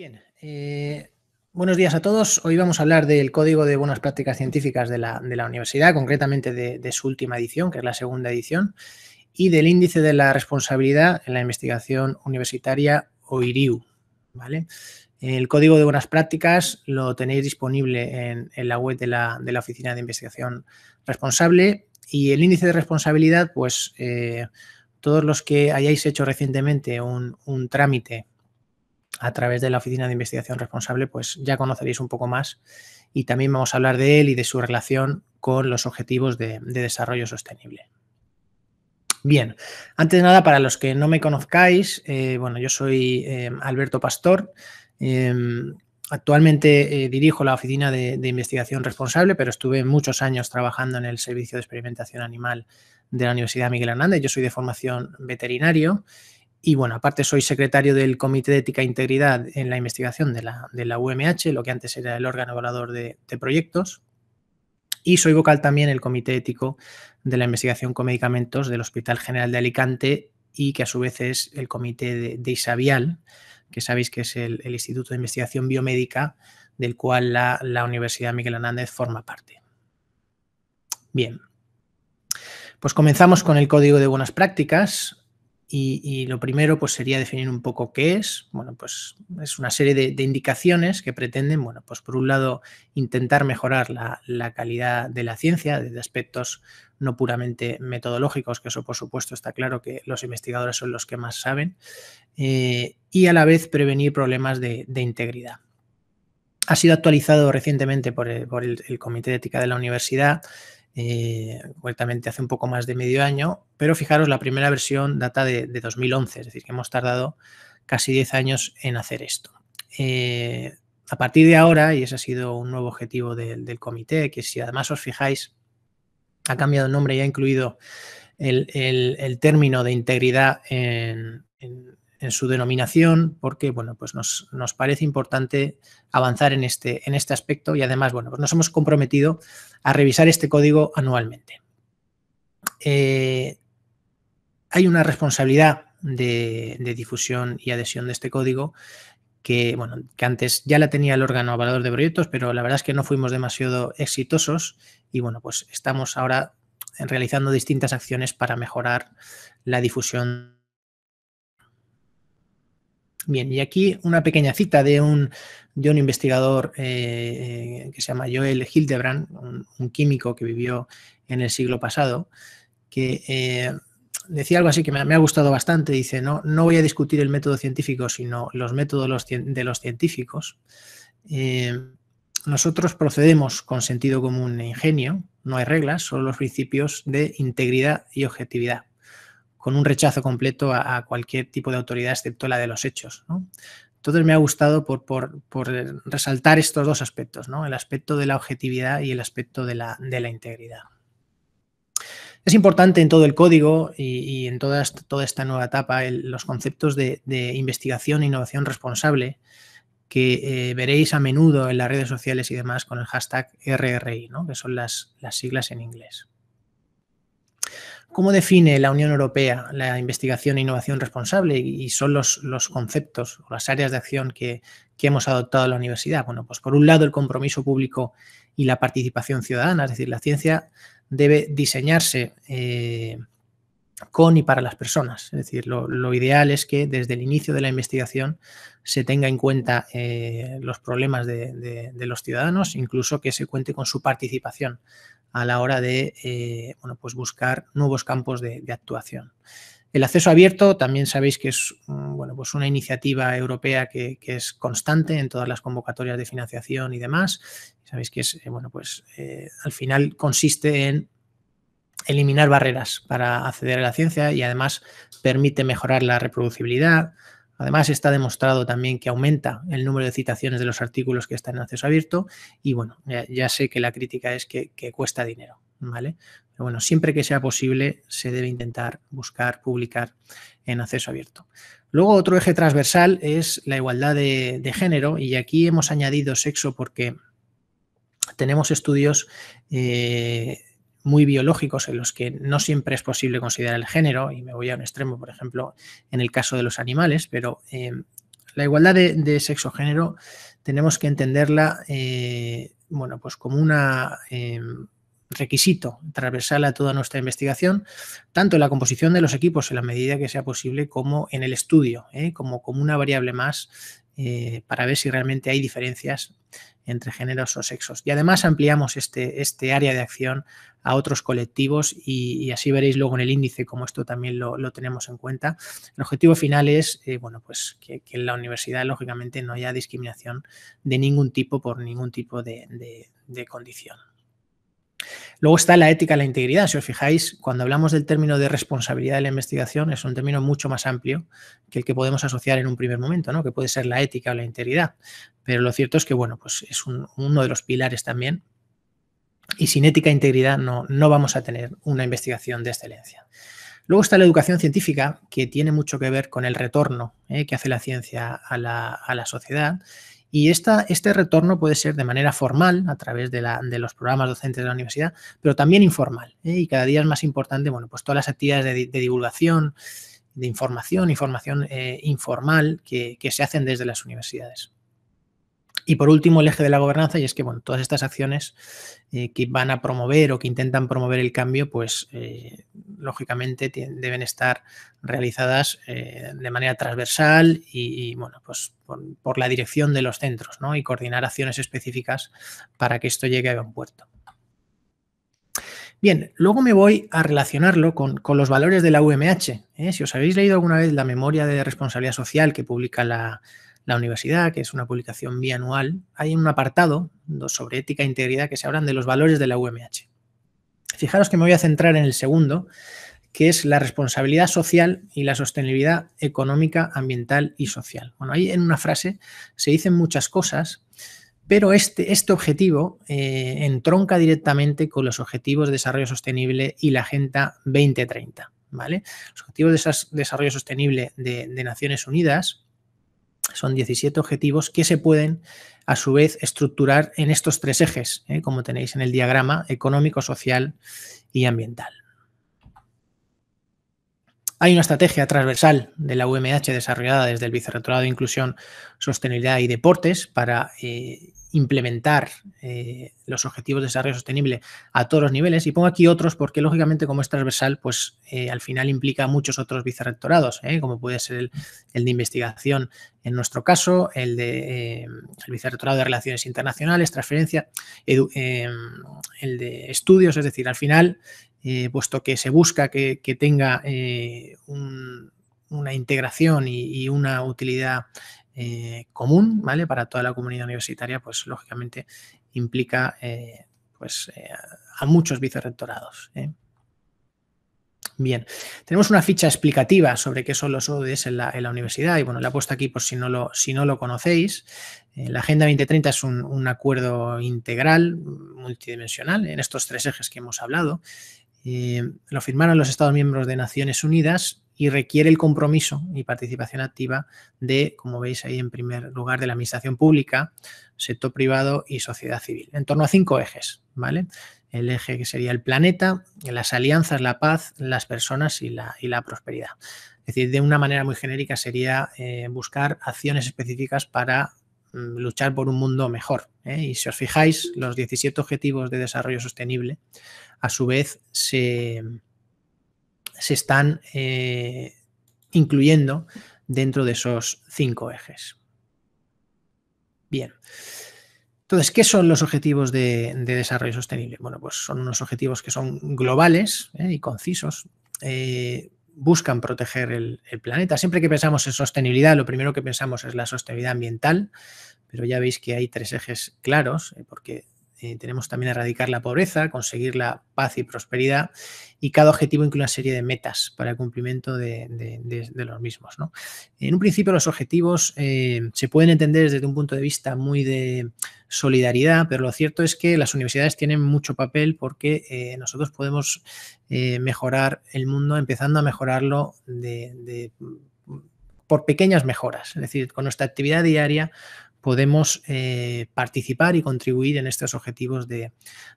Bien, eh, buenos días a todos. Hoy vamos a hablar del Código de Buenas Prácticas Científicas de la, Universidad, concretamente de, su última edición, que es la segunda edición, y del Índice de la Responsabilidad en la Investigación Universitaria OIRIU. ¿vale? El Código de Buenas Prácticas lo tenéis disponible en, la web de la, Oficina de Investigación Responsable y el Índice de Responsabilidad, pues... Eh, todos los que hayáis hecho recientemente un trámite a través de la Oficina de Investigación Responsable, pues ya conoceréis un poco más y también vamos a hablar de él y de su relación con los objetivos de, desarrollo sostenible. Bien, antes de nada, para los que no me conozcáis, eh, bueno, yo soy eh, Alberto Pastor. Em, actualmente eh, dirijo la Oficina de, de, Investigación Responsable, pero estuve muchos años trabajando en el Servicio de Experimentación Animal de la Universidad Miguel Hernández. Yo soy de formación veterinario y bueno, aparte soy secretario del Comité de Ética e Integridad en la investigación de la, UMH, lo que antes era el órgano evaluador de, proyectos. Y soy vocal también el Comité Ético de la Investigación con Medicamentos del Hospital General de Alicante y que a su vez es el Comité de, Isabial, que sabéis que es el, Instituto de Investigación Biomédica del cual la Universidad Miguel Hernández forma parte. Bien, pues comenzamos con el Código de Buenas Prácticas. Y, lo primero pues, sería definir un poco qué es. Bueno, pues es una serie de, indicaciones que pretenden, bueno, pues por un lado, intentar mejorar la, calidad de la ciencia desde aspectos no puramente metodológicos, que eso por supuesto está claro que los investigadores son los que más saben, eh, y a la vez prevenir problemas de, integridad. Ha sido actualizado recientemente por el Comité de Ética de la Universidad eh, hace un poco más de medio año, pero fijaros, la primera versión data de, 2011, es decir, que hemos tardado casi 10 años en hacer esto. Eh, a partir de ahora, y ese ha sido un nuevo objetivo del comité, que si además os fijáis, ha cambiado el nombre y ha incluido el, término de integridad en, su denominación, porque bueno, pues nos, parece importante avanzar en este, en este aspecto y además, bueno, pues nos hemos comprometido a revisar este código anualmente. Eh, hay una responsabilidad de, difusión y adhesión de este código que, bueno, que antes ya la tenía el órgano avalador de proyectos, pero la verdad es que no fuimos demasiado exitosos y, bueno, pues estamos ahora realizando distintas acciones para mejorar la difusión Bien, y aquí una pequeña cita de un, investigador eh, eh, que se llama Joel Hildebrand, un, químico que vivió en el siglo pasado, que eh, decía algo así que me, ha gustado bastante. Dice, no, no voy a discutir el método científico, sino los métodos de los científicos. nosotros procedemos con sentido común e ingenio, no hay reglas, solo los principios de integridad y objetividad con un rechazo completo a, cualquier tipo de autoridad excepto la de los hechos. Entonces me ha gustado por, resaltar estos dos aspectos, ¿no? el aspecto de la objetividad y el aspecto de la, integridad. Es importante en todo el código y, en toda, toda, esta nueva etapa los conceptos de, investigación e innovación responsable que eh, veréis a menudo en las redes sociales y demás con el hashtag RRI, que son las, las siglas en inglés. ¿Cómo define la Unión Europea la investigación e innovación responsable? Y son los, conceptos o las áreas de acción que, hemos adoptado en la universidad. Bueno, pues por un lado el compromiso público y la participación ciudadana, es decir, la ciencia debe diseñarse eh, con y para las personas. Es decir, lo, ideal es que desde el inicio de la investigación se tenga en cuenta eh, los problemas de, los ciudadanos, incluso que se cuente con su participación a la hora de eh, pues buscar nuevos campos de, actuación. El acceso abierto también sabéis que es mm, bueno, pues una iniciativa europea que, es constante en todas las convocatorias de financiación y demás. Sabéis que es, eh, bueno, pues, eh, al final consiste en eliminar barreras para acceder a la ciencia y además permite mejorar la reproducibilidad, Además, está demostrado también que aumenta el número de citaciones de los artículos que están en acceso abierto y bueno, ya, sé que la crítica es que, cuesta dinero, ¿vale? Pero bueno, siempre que sea posible se debe intentar buscar, publicar en acceso abierto. Luego otro eje transversal es la igualdad de, género y aquí hemos añadido sexo porque tenemos estudios eh, muy biológicos en los que no siempre es posible considerar el género, y me voy a un extremo, por ejemplo, en el caso de los animales, pero eh, la igualdad de, sexo-género tenemos que entenderla eh, bueno, pues como un em, requisito transversal a toda nuestra investigación, tanto en la composición de los equipos en la medida que sea posible como en el estudio, eh, como, como una variable más eh, para ver si realmente hay diferencias entre géneros o sexos. Y además ampliamos este, este área de acción a otros colectivos y, así veréis luego en el índice como esto también lo, tenemos en cuenta. El objetivo final es, eh, bueno, pues que, en la universidad lógicamente no haya discriminación de ningún tipo por ningún tipo de condición. Luego está la ética la integridad. Si os fijáis, cuando hablamos del término de responsabilidad de la investigación, es un término mucho más amplio que el que podemos asociar en un primer momento, ¿no? que puede ser la ética o la integridad. Pero lo cierto es que, pues es uno de los pilares también. Y sin ética e integridad no, vamos a tener una investigación de excelencia. Luego está la educación científica, que tiene mucho que ver con el retorno ¿eh? que hace la ciencia a la sociedad y esta, este retorno puede ser de manera formal, a través de, la, de los programas docentes de la universidad, pero también informal. ¿eh? Y cada día es más importante, bueno, pues todas las actividades de, divulgación, de información, información eh, informal que se hacen desde las universidades. Y por último, el eje de la gobernanza, y es que bueno, todas estas acciones eh, que van a promover o que intentan promover el cambio, pues eh, lógicamente deben estar realizadas eh, de manera transversal y, bueno, pues por, la dirección de los centros, ¿no? Y coordinar acciones específicas para que esto llegue a un puerto. Bien, luego me voy a relacionarlo con, con los valores de la UMH. Si os habéis leído alguna vez la memoria de responsabilidad social que publica la la universidad, que es una publicación bianual, hay un apartado sobre ética e integridad que se hablan de los valores de la UMH. Fijaros que me voy a centrar en el segundo, que es la responsabilidad social y la sostenibilidad económica, ambiental y social. Bueno, ahí en una frase se dicen muchas cosas, pero este, este objetivo eh, entronca directamente con los objetivos de desarrollo sostenible y la Agenda 2030. ¿vale? Los objetivos de desarrollo sostenible de Naciones Unidas son 17 objetivos que se pueden, a su vez, estructurar en estos tres ejes, ¿eh? como tenéis en el diagrama económico, social y ambiental. Hay una estrategia transversal de la UMH desarrollada desde el Vicerrectorado de Inclusión, Sostenibilidad y Deportes para eh, implementar eh, los objetivos de desarrollo sostenible a todos los niveles. Y pongo aquí otros porque, lógicamente, como es transversal, pues eh, al final implica muchos otros vicerrectorados, como puede ser el, de investigación en nuestro caso, el de el vicerrectorado de Relaciones Internacionales, Transferencia, el de Estudios, es decir, al final eh, puesto que se busca que, tenga eh, una integración y, una utilidad eh, común, ¿vale? Para toda la comunidad universitaria, pues lógicamente implica pues, a muchos vicerrectorados. Bien, tenemos una ficha explicativa sobre qué son los ODS en la, universidad y bueno, la he puesto aquí por si no lo, conocéis. la Agenda 2030 es un, acuerdo integral, multidimensional, en estos tres ejes que hemos hablado eh, lo firmaron los Estados miembros de Naciones Unidas y requiere el compromiso y participación activa de, como veis ahí en primer lugar, de la administración pública, sector privado y sociedad civil, en torno a cinco ejes, ¿vale? El eje que sería el planeta, las alianzas, la paz, las personas y la, prosperidad. Es decir, de una manera muy genérica sería eh, buscar acciones específicas para Mm, luchar por un mundo mejor. ¿eh? Y si os fijáis, los 17 objetivos de desarrollo sostenible, a su vez, se, están eh, incluyendo dentro de esos cinco ejes. Bien. Entonces, ¿qué son los objetivos de, desarrollo sostenible? Bueno, pues son unos objetivos que son globales ¿eh? y concisos buscan proteger el, planeta. Siempre que pensamos en sostenibilidad, lo primero que pensamos es la sostenibilidad ambiental, pero ya veis que hay tres ejes claros, eh, porque eh, tenemos también erradicar la pobreza, conseguir la paz y prosperidad y cada objetivo incluye una serie de metas para el cumplimiento de, los mismos. En un principio los objetivos eh, se pueden entender desde un punto de vista muy de solidaridad, pero lo cierto es que las universidades tienen mucho papel porque eh, nosotros podemos mejorar el mundo empezando a mejorarlo de por pequeñas mejoras. Es decir, con nuestra actividad diaria podemos eh, participar y contribuir en estos objetivos de,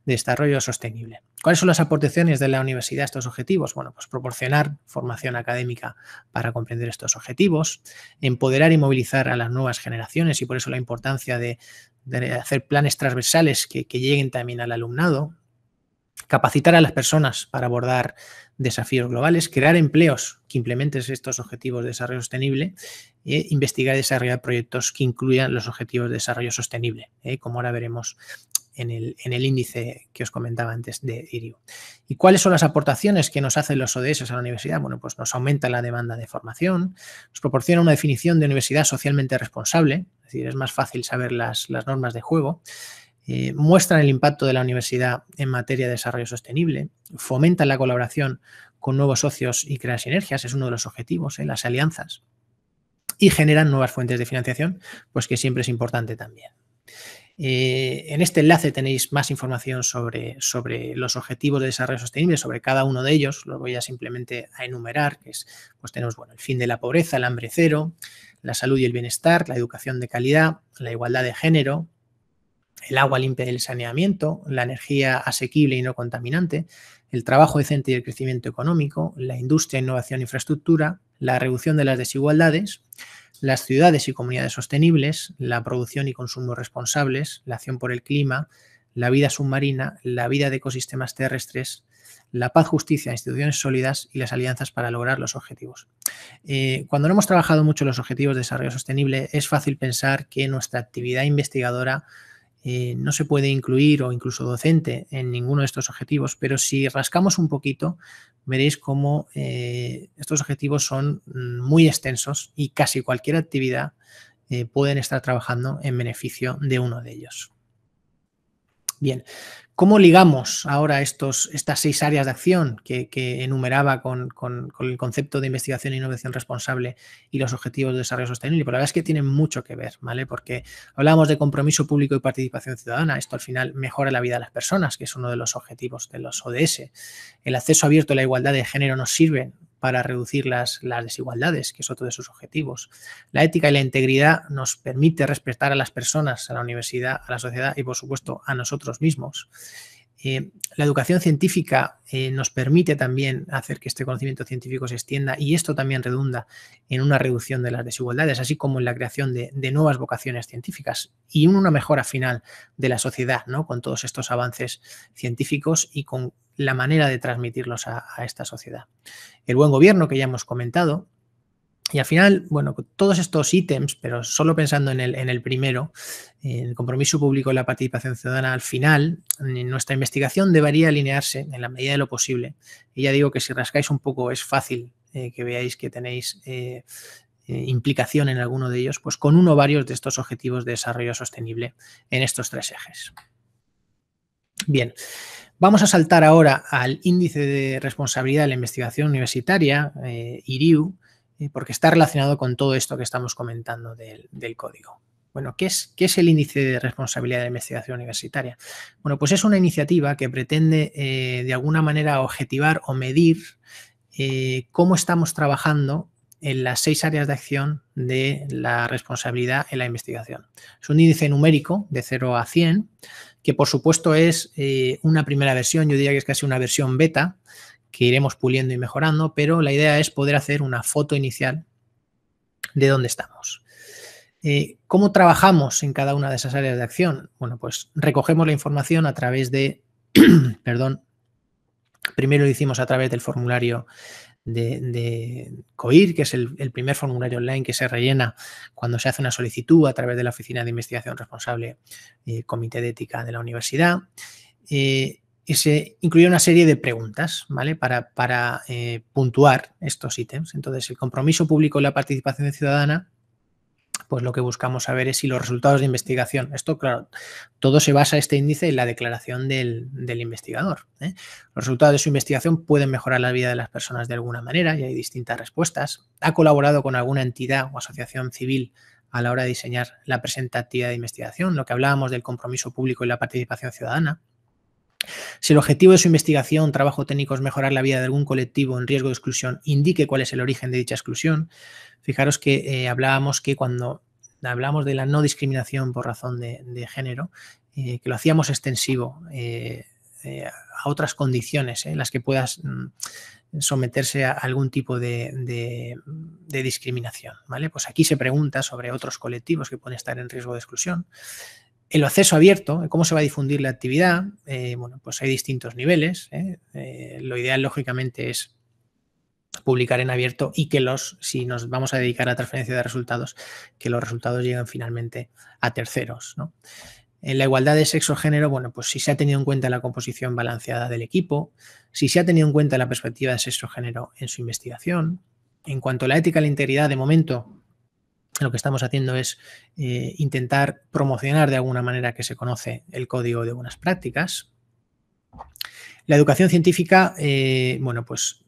desarrollo sostenible. ¿Cuáles son las aportaciones de la universidad a estos objetivos? Bueno, pues proporcionar formación académica para comprender estos objetivos, empoderar y movilizar a las nuevas generaciones y por eso la importancia de, hacer planes transversales que, que lleguen también al alumnado, capacitar a las personas para abordar desafíos globales, crear empleos que implementen estos objetivos de desarrollo sostenible, e investigar y desarrollar proyectos que incluyan los objetivos de desarrollo sostenible, eh, como ahora veremos en el, en el, índice que os comentaba antes de IRIO. ¿Y cuáles son las aportaciones que nos hacen los ODS a la universidad? Bueno, pues nos aumenta la demanda de formación, nos proporciona una definición de universidad socialmente responsable, es decir, es más fácil saber las, las normas de juego, eh, muestran el impacto de la universidad en materia de desarrollo sostenible, fomentan la colaboración con nuevos socios y crean sinergias, es uno de los objetivos, en eh, las alianzas, y generan nuevas fuentes de financiación, pues que siempre es importante también. Eh, en este enlace tenéis más información sobre, sobre, los objetivos de desarrollo sostenible, sobre cada uno de ellos. Los voy a simplemente a enumerar, que es, pues tenemos, bueno, el fin de la pobreza, el hambre cero, la salud y el bienestar, la educación de calidad, la igualdad de género, el agua limpia y el saneamiento, la energía asequible y no contaminante, el trabajo decente y el crecimiento económico, la industria, innovación e infraestructura, la reducción de las desigualdades, las ciudades y comunidades sostenibles, la producción y consumo responsables, la acción por el clima, la vida submarina, la vida de ecosistemas terrestres, la paz, justicia, instituciones sólidas y las alianzas para lograr los objetivos. Eh, cuando no hemos trabajado mucho los objetivos de desarrollo sostenible, es fácil pensar que nuestra actividad investigadora eh, no se puede incluir o incluso docente en ninguno de estos objetivos, pero si rascamos un poquito, veréis cómo eh, estos objetivos son mm, muy extensos y casi cualquier actividad eh, pueden estar trabajando en beneficio de uno de ellos. Bien, ¿Cómo ligamos ahora estos, estas seis áreas de acción que, enumeraba con, el concepto de investigación e innovación responsable y los objetivos de desarrollo sostenible? Pero la verdad es que tienen mucho que ver, ¿vale? Porque hablábamos de compromiso público y participación ciudadana. Esto al final mejora la vida de las personas, que es uno de los objetivos de los ODS. El acceso abierto a la igualdad de género nos sirven para reducir las, desigualdades, que es otro de sus objetivos. La ética y la integridad nos permite respetar a las personas, a la universidad, a la sociedad y, por supuesto, a nosotros mismos. Eh, la educación científica eh, nos permite también hacer que este conocimiento científico se extienda y esto también redunda en una reducción de las desigualdades, así como en la creación de, nuevas vocaciones científicas y una mejora final de la sociedad, ¿no? Con todos estos avances científicos y con la manera de transmitirlos a, esta sociedad. El buen gobierno que ya hemos comentado, y al final, bueno, todos estos ítems, pero solo pensando en el, en el primero, el compromiso público y la participación ciudadana, al final, nuestra investigación debería alinearse en la medida de lo posible. Y ya digo que si rascáis un poco es fácil eh, que veáis que tenéis eh, eh, implicación en alguno de ellos, pues con uno o varios de estos objetivos de desarrollo sostenible en estos tres ejes. Bien, Vamos a saltar ahora al índice de responsabilidad de la investigación universitaria, eh, IRIU, eh, porque está relacionado con todo esto que estamos comentando del, código. Bueno, ¿qué es, es, el índice de responsabilidad de la investigación universitaria? Bueno, pues es una iniciativa que pretende eh, de alguna manera objetivar o medir cómo estamos trabajando en las seis áreas de acción de la responsabilidad en la investigación. Es un índice numérico de 0 a 100 que por supuesto es eh, una primera versión, yo diría que es casi una versión beta, que iremos puliendo y mejorando, pero la idea es poder hacer una foto inicial de dónde estamos. Eh, ¿Cómo trabajamos en cada una de esas áreas de acción? Bueno, pues recogemos la información a través de, perdón, primero lo hicimos a través del formulario de, COIR, que es el, primer formulario online que se rellena cuando se hace una solicitud a través de la Oficina de Investigación Responsable eh, Comité de Ética de la Universidad. Eh, y se incluye una serie de preguntas, ¿vale? Para, eh, puntuar estos ítems. Entonces, el compromiso público y la participación ciudadana pues lo que buscamos saber es si los resultados de investigación, esto claro, todo se basa este índice en la declaración del, investigador. ¿eh? Los resultados de su investigación pueden mejorar la vida de las personas de alguna manera y hay distintas respuestas. Ha colaborado con alguna entidad o asociación civil a la hora de diseñar la presentativa de investigación, lo que hablábamos del compromiso público y la participación ciudadana. Si el objetivo de su investigación, trabajo técnico es mejorar la vida de algún colectivo en riesgo de exclusión, indique cuál es el origen de dicha exclusión. Fijaros que eh, hablábamos que cuando hablamos de la no discriminación por razón de, género, eh, que lo hacíamos extensivo eh, a otras condiciones en las que puedas mm, someterse a algún tipo de, discriminación. ¿vale? Pues aquí se pregunta sobre otros colectivos que pueden estar en riesgo de exclusión. El acceso abierto, cómo se va a difundir la actividad, eh, bueno, pues hay distintos niveles. ¿eh? Eh, lo ideal, lógicamente, es publicar en abierto y que los, si nos vamos a dedicar a transferencia de resultados, que los resultados lleguen finalmente a terceros. En la igualdad de sexo-género, bueno, pues si se ha tenido en cuenta la composición balanceada del equipo, si se ha tenido en cuenta la perspectiva de sexo-género en su investigación. En cuanto a la ética y la integridad, de momento lo que estamos haciendo es eh, intentar promocionar de alguna manera que se conoce el código de buenas prácticas. La educación científica, eh, bueno, pues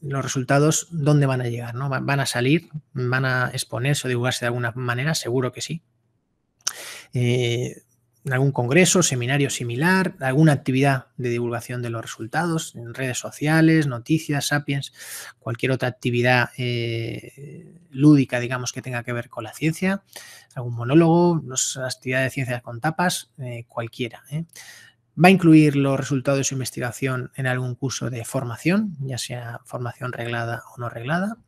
los resultados, ¿dónde van a llegar? No? ¿Van a salir? ¿Van a exponerse o divulgarse de alguna manera? Seguro que sí. Eh, en algún congreso, seminario similar, alguna actividad de divulgación de los resultados en redes sociales, noticias, sapiens, cualquier otra actividad eh, lúdica, digamos, que tenga que ver con la ciencia, algún monólogo, actividades de ciencias con tapas, eh, cualquiera. ¿eh? Va a incluir los resultados de su investigación en algún curso de formación, ya sea formación reglada o no reglada.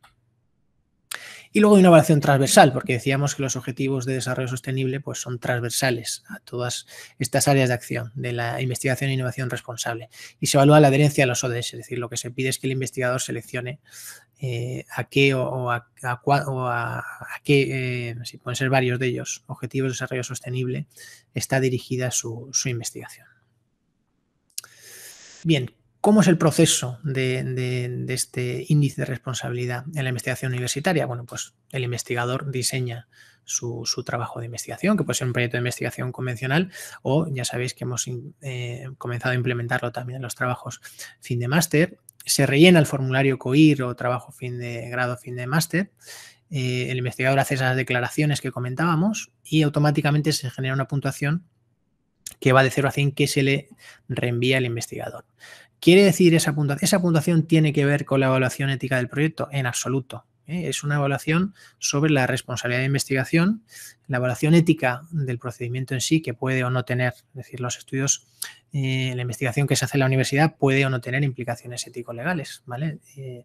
Y luego hay una transversal, porque decíamos que los objetivos de desarrollo sostenible pues, son transversales a todas estas áreas de acción de la investigación e innovación responsable. Y se evalúa la adherencia a los ODS, es decir, lo que se pide es que el investigador seleccione eh, a qué o, a, qué, eh, si pueden ser varios de ellos, objetivos de desarrollo sostenible, está dirigida su, su investigación. Bien, ¿Cómo es el proceso de, este índice de responsabilidad en la investigación universitaria? Bueno, pues el investigador diseña su, trabajo de investigación, que puede ser un proyecto de investigación convencional o ya sabéis que hemos eh, comenzado a implementarlo también en los trabajos fin de máster. Se rellena el formulario COIR o trabajo fin de grado, fin de máster. Eh, el investigador hace esas declaraciones que comentábamos y automáticamente se genera una puntuación que va de 0 a 100 que se le reenvía al investigador. ¿Quiere decir esa puntuación? ¿Esa puntuación tiene que ver con la evaluación ética del proyecto? En absoluto. ¿eh? Es una evaluación sobre la responsabilidad de investigación, la evaluación ética del procedimiento en sí, que puede o no tener, es decir, los estudios, eh, la investigación que se hace en la universidad puede o no tener implicaciones ético-legales, ¿vale? Eh,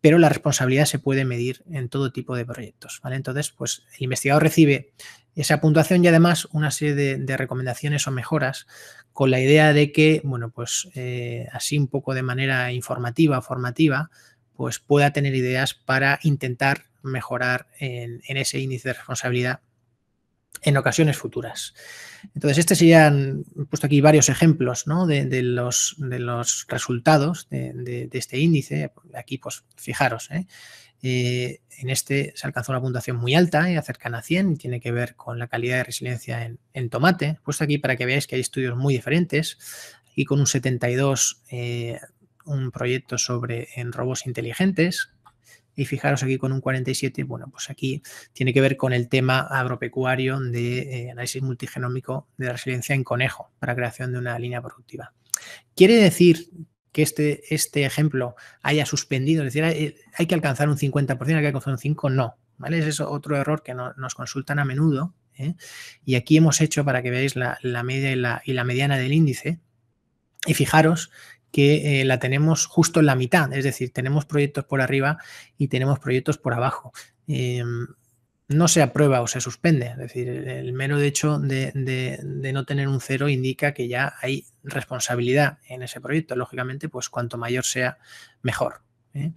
pero la responsabilidad se puede medir en todo tipo de proyectos, ¿vale? Entonces, pues el investigador recibe esa puntuación y además una serie de, recomendaciones o mejoras con la idea de que, bueno, pues eh, así un poco de manera informativa, formativa, pues pueda tener ideas para intentar mejorar en, ese índice de responsabilidad en ocasiones futuras. Entonces, este serían, he puesto aquí varios ejemplos ¿no? de, los, de, los, resultados de, de, este índice. Aquí, pues, fijaros, ¿eh? Eh, en este se alcanzó una puntuación muy alta, y eh, cercana a 100, tiene que ver con la calidad de resiliencia en, tomate. Puesto aquí para que veáis que hay estudios muy diferentes. Y con un 72, eh, un proyecto sobre en robos inteligentes. Y fijaros aquí con un 47, bueno, pues aquí tiene que ver con el tema agropecuario de análisis multigenómico de resiliencia en conejo para creación de una línea productiva. Quiere decir que este, este ejemplo haya suspendido, es decir, eh, hay, que alcanzar un 50%, hay que alcanzar un 5%, no. ¿vale? Ese es otro error que nos consultan a menudo. ¿eh? Y aquí hemos hecho, para que veáis la, media y la, mediana del índice, y fijaros que eh, la tenemos justo en la mitad, es decir, tenemos proyectos por arriba y tenemos proyectos por abajo. Em, no se aprueba o se suspende. Es decir, el mero hecho de, de, no tener un cero indica que ya hay responsabilidad en ese proyecto. Lógicamente, pues cuanto mayor sea, mejor. ¿eh?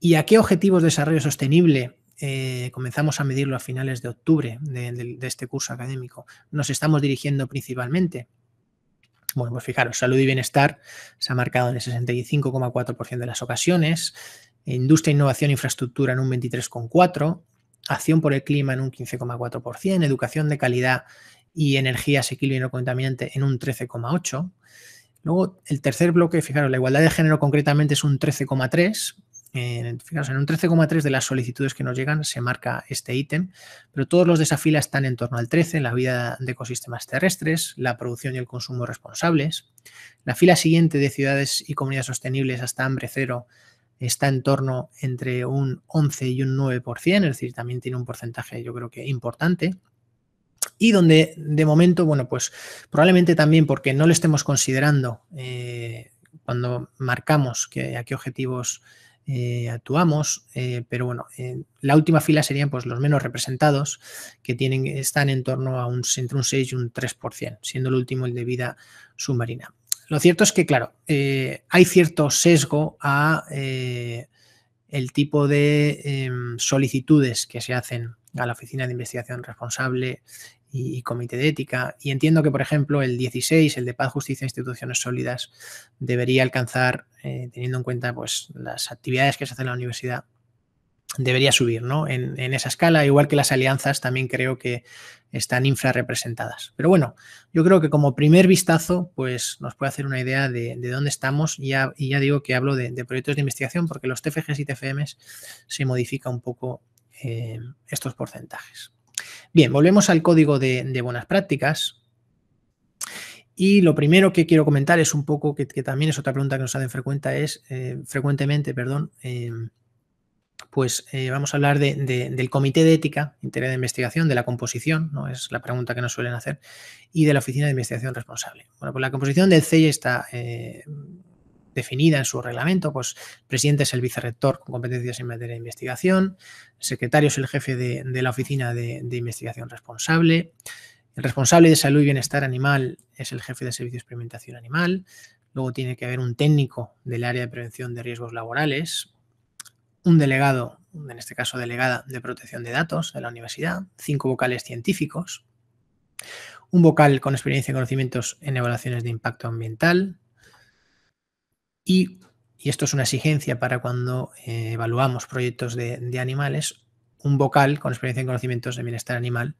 ¿Y a qué objetivos de desarrollo sostenible eh, comenzamos a medirlo a finales de octubre de, este curso académico? Nos estamos dirigiendo principalmente. Bueno, pues fijaros, salud y bienestar se ha marcado en el 65,4% de las ocasiones, industria, innovación, infraestructura en un 23,4%, acción por el clima en un 15,4%, educación de calidad y energía asequible y no contaminante en un 13,8%. Luego, el tercer bloque, fijaros, la igualdad de género concretamente es un 13,3%. Eh, en un 13,3 de las solicitudes que nos llegan se marca este ítem, pero todos los desafíos están en torno al 13, la vida de ecosistemas terrestres, la producción y el consumo responsables. La fila siguiente de ciudades y comunidades sostenibles hasta hambre cero está en torno entre un 11 y un 9%, es decir, también tiene un porcentaje yo creo que importante. Y donde de momento, bueno, pues probablemente también porque no lo estemos considerando eh, cuando marcamos a qué objetivos eh, actuamos, eh, pero bueno, la última fila serían pues los menos representados que tienen, están en torno a un, entre un 6 y un 3%, siendo el último el de vida submarina. Lo cierto es que, claro, eh, hay cierto sesgo a eh, el tipo de em, solicitudes que se hacen a la Oficina de Investigación Responsable y, Comité de Ética. Y entiendo que, por ejemplo, el 16, el de Paz, Justicia e Instituciones Sólidas, debería alcanzar, eh, teniendo en cuenta pues, las actividades que se hacen en la universidad, debería subir, ¿no? En, esa escala, igual que las alianzas también creo que están infrarrepresentadas. Pero bueno, yo creo que como primer vistazo, pues nos puede hacer una idea de, dónde estamos y ya, digo que hablo de, proyectos de investigación porque los TFGs y TFMs se modifica un poco eh, estos porcentajes. Bien, volvemos al código de, buenas prácticas. Y lo primero que quiero comentar es un poco, que, también es otra pregunta que nos hacen frecuente, es, eh, frecuentemente, perdón, eh, pues eh, vamos a hablar del Comité de Ética, Interés de Investigación, de la composición, no es la pregunta que nos suelen hacer, y de la Oficina de Investigación Responsable. Bueno, pues la composición del CEI está eh, definida en su reglamento, pues el presidente es el vicerrector con competencias en materia de investigación, el secretario es el jefe de, la Oficina de, de Investigación Responsable, el responsable de salud y bienestar animal es el jefe de servicio de experimentación animal, luego tiene que haber un técnico del área de prevención de riesgos laborales, un delegado, en este caso delegada de protección de datos de la universidad, cinco vocales científicos, un vocal con experiencia y conocimientos en evaluaciones de impacto ambiental y, y esto es una exigencia para cuando eh, evaluamos proyectos de, animales, un vocal con experiencia en conocimientos de bienestar animal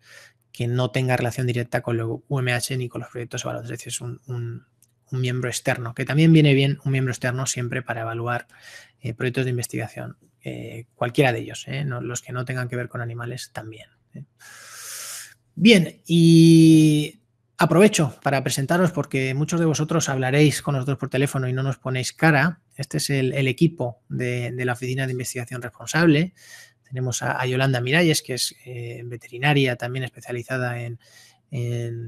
que no tenga relación directa con lo UMH ni con los proyectos evaluados. Es decir, es un, miembro externo, que también viene bien un miembro externo siempre para evaluar eh, proyectos de investigación. Eh, cualquiera de ellos, ¿eh? los que no tengan que ver con animales también. ¿eh? Bien, y aprovecho para presentaros porque muchos de vosotros hablaréis con nosotros por teléfono y no nos ponéis cara. Este es el, equipo de, la Oficina de Investigación Responsable. Tenemos a, Yolanda Miralles, que es veterinaria también especializada en,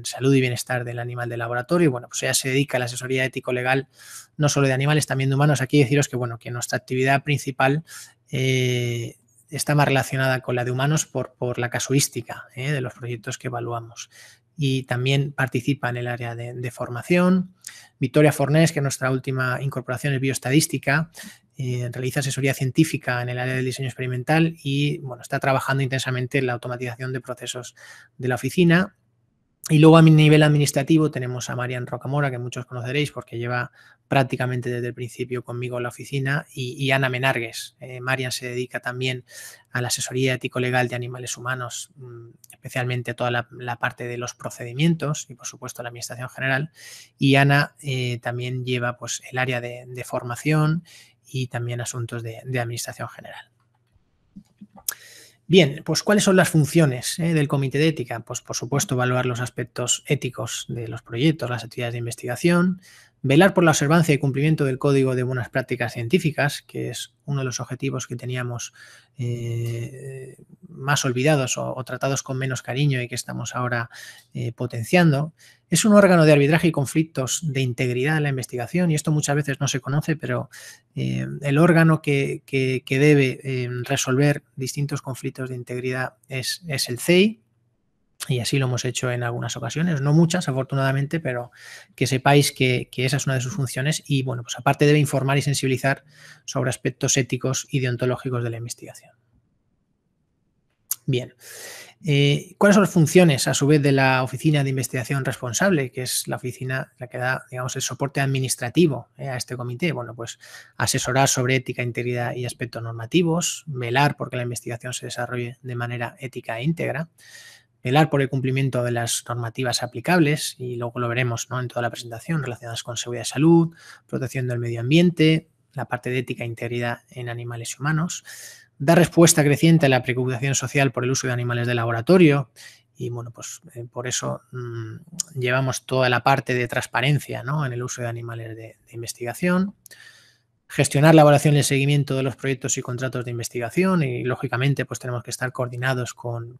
salud y bienestar del animal de laboratorio. y Bueno, pues ella se dedica a la asesoría ético-legal, no solo de animales, también de humanos. Aquí deciros que, bueno, que nuestra actividad principal eh, está más relacionada con la de humanos por, por la casuística ¿eh? de los proyectos que evaluamos. Y también participa en el área de, formación. Victoria Fornés, que nuestra última incorporación es bioestadística, eh, realiza asesoría científica en el área del diseño experimental y bueno, está trabajando intensamente en la automatización de procesos de la oficina. Y luego a mi nivel administrativo tenemos a Marian Rocamora, que muchos conoceréis porque lleva prácticamente desde el principio conmigo en la oficina, y, Ana Menargues. Eh, Marian se dedica también a la asesoría ético-legal de animales humanos, mm, especialmente toda la, parte de los procedimientos y, por supuesto, la Administración General. Y Ana eh, también lleva pues, el área de, formación y también asuntos de, Administración General. Bien, pues ¿cuáles son las funciones eh, del Comité de Ética? Pues por supuesto evaluar los aspectos éticos de los proyectos, las actividades de investigación, velar por la observancia y cumplimiento del Código de Buenas Prácticas Científicas, que es uno de los objetivos que teníamos eh, más olvidados o, tratados con menos cariño y que estamos ahora eh, potenciando. Es un órgano de arbitraje y conflictos de integridad en la investigación y esto muchas veces no se conoce, pero eh, el órgano que, debe resolver distintos conflictos de integridad es, es el CEI, y así lo hemos hecho en algunas ocasiones, no muchas afortunadamente, pero que sepáis que, esa es una de sus funciones y bueno, pues aparte debe informar y sensibilizar sobre aspectos éticos y deontológicos de la investigación. Bien, eh, ¿cuáles son las funciones a su vez de la Oficina de Investigación Responsable, que es la oficina la que da, digamos, el soporte administrativo eh, a este comité? Bueno, pues asesorar sobre ética, integridad y aspectos normativos, velar porque la investigación se desarrolle de manera ética e íntegra, por el cumplimiento de las normativas aplicables, y luego lo veremos ¿no? en toda la presentación, relacionadas con seguridad y salud, protección del medio ambiente, la parte de ética e integridad en animales y humanos, dar respuesta creciente a la preocupación social por el uso de animales de laboratorio, y bueno, pues eh, por eso mm, llevamos toda la parte de transparencia ¿no? en el uso de animales de investigación, gestionar la evaluación y el seguimiento de los proyectos y contratos de investigación y, lógicamente, pues tenemos que estar coordinados con,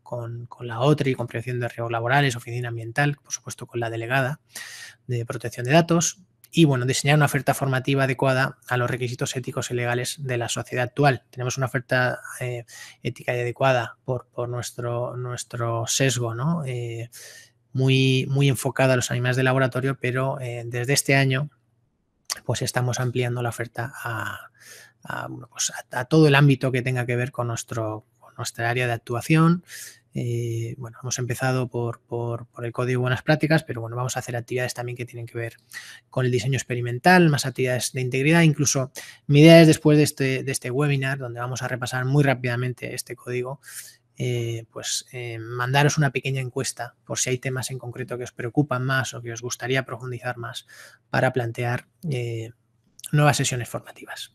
la OTRI, con prevención de riesgos laborales, oficina ambiental, por supuesto con la delegada de protección de datos y, bueno, diseñar una oferta formativa adecuada a los requisitos éticos y legales de la sociedad actual. Tenemos una oferta eh, ética y adecuada por, nuestro, nuestro sesgo, ¿no? Eh, muy, muy enfocada a los animales de laboratorio, pero eh, desde este año pues estamos ampliando la oferta pues a, todo el ámbito que tenga que ver con, nuestro, nuestra área de actuación. Eh, bueno, hemos empezado por, el código de buenas prácticas, pero bueno, vamos a hacer actividades también que tienen que ver con el diseño experimental, más actividades de integridad. Incluso mi idea es después de este, de este webinar, donde vamos a repasar muy rápidamente este código, eh, pues eh, mandaros una pequeña encuesta por si hay temas en concreto que os preocupan más o que os gustaría profundizar más para plantear eh, nuevas sesiones formativas.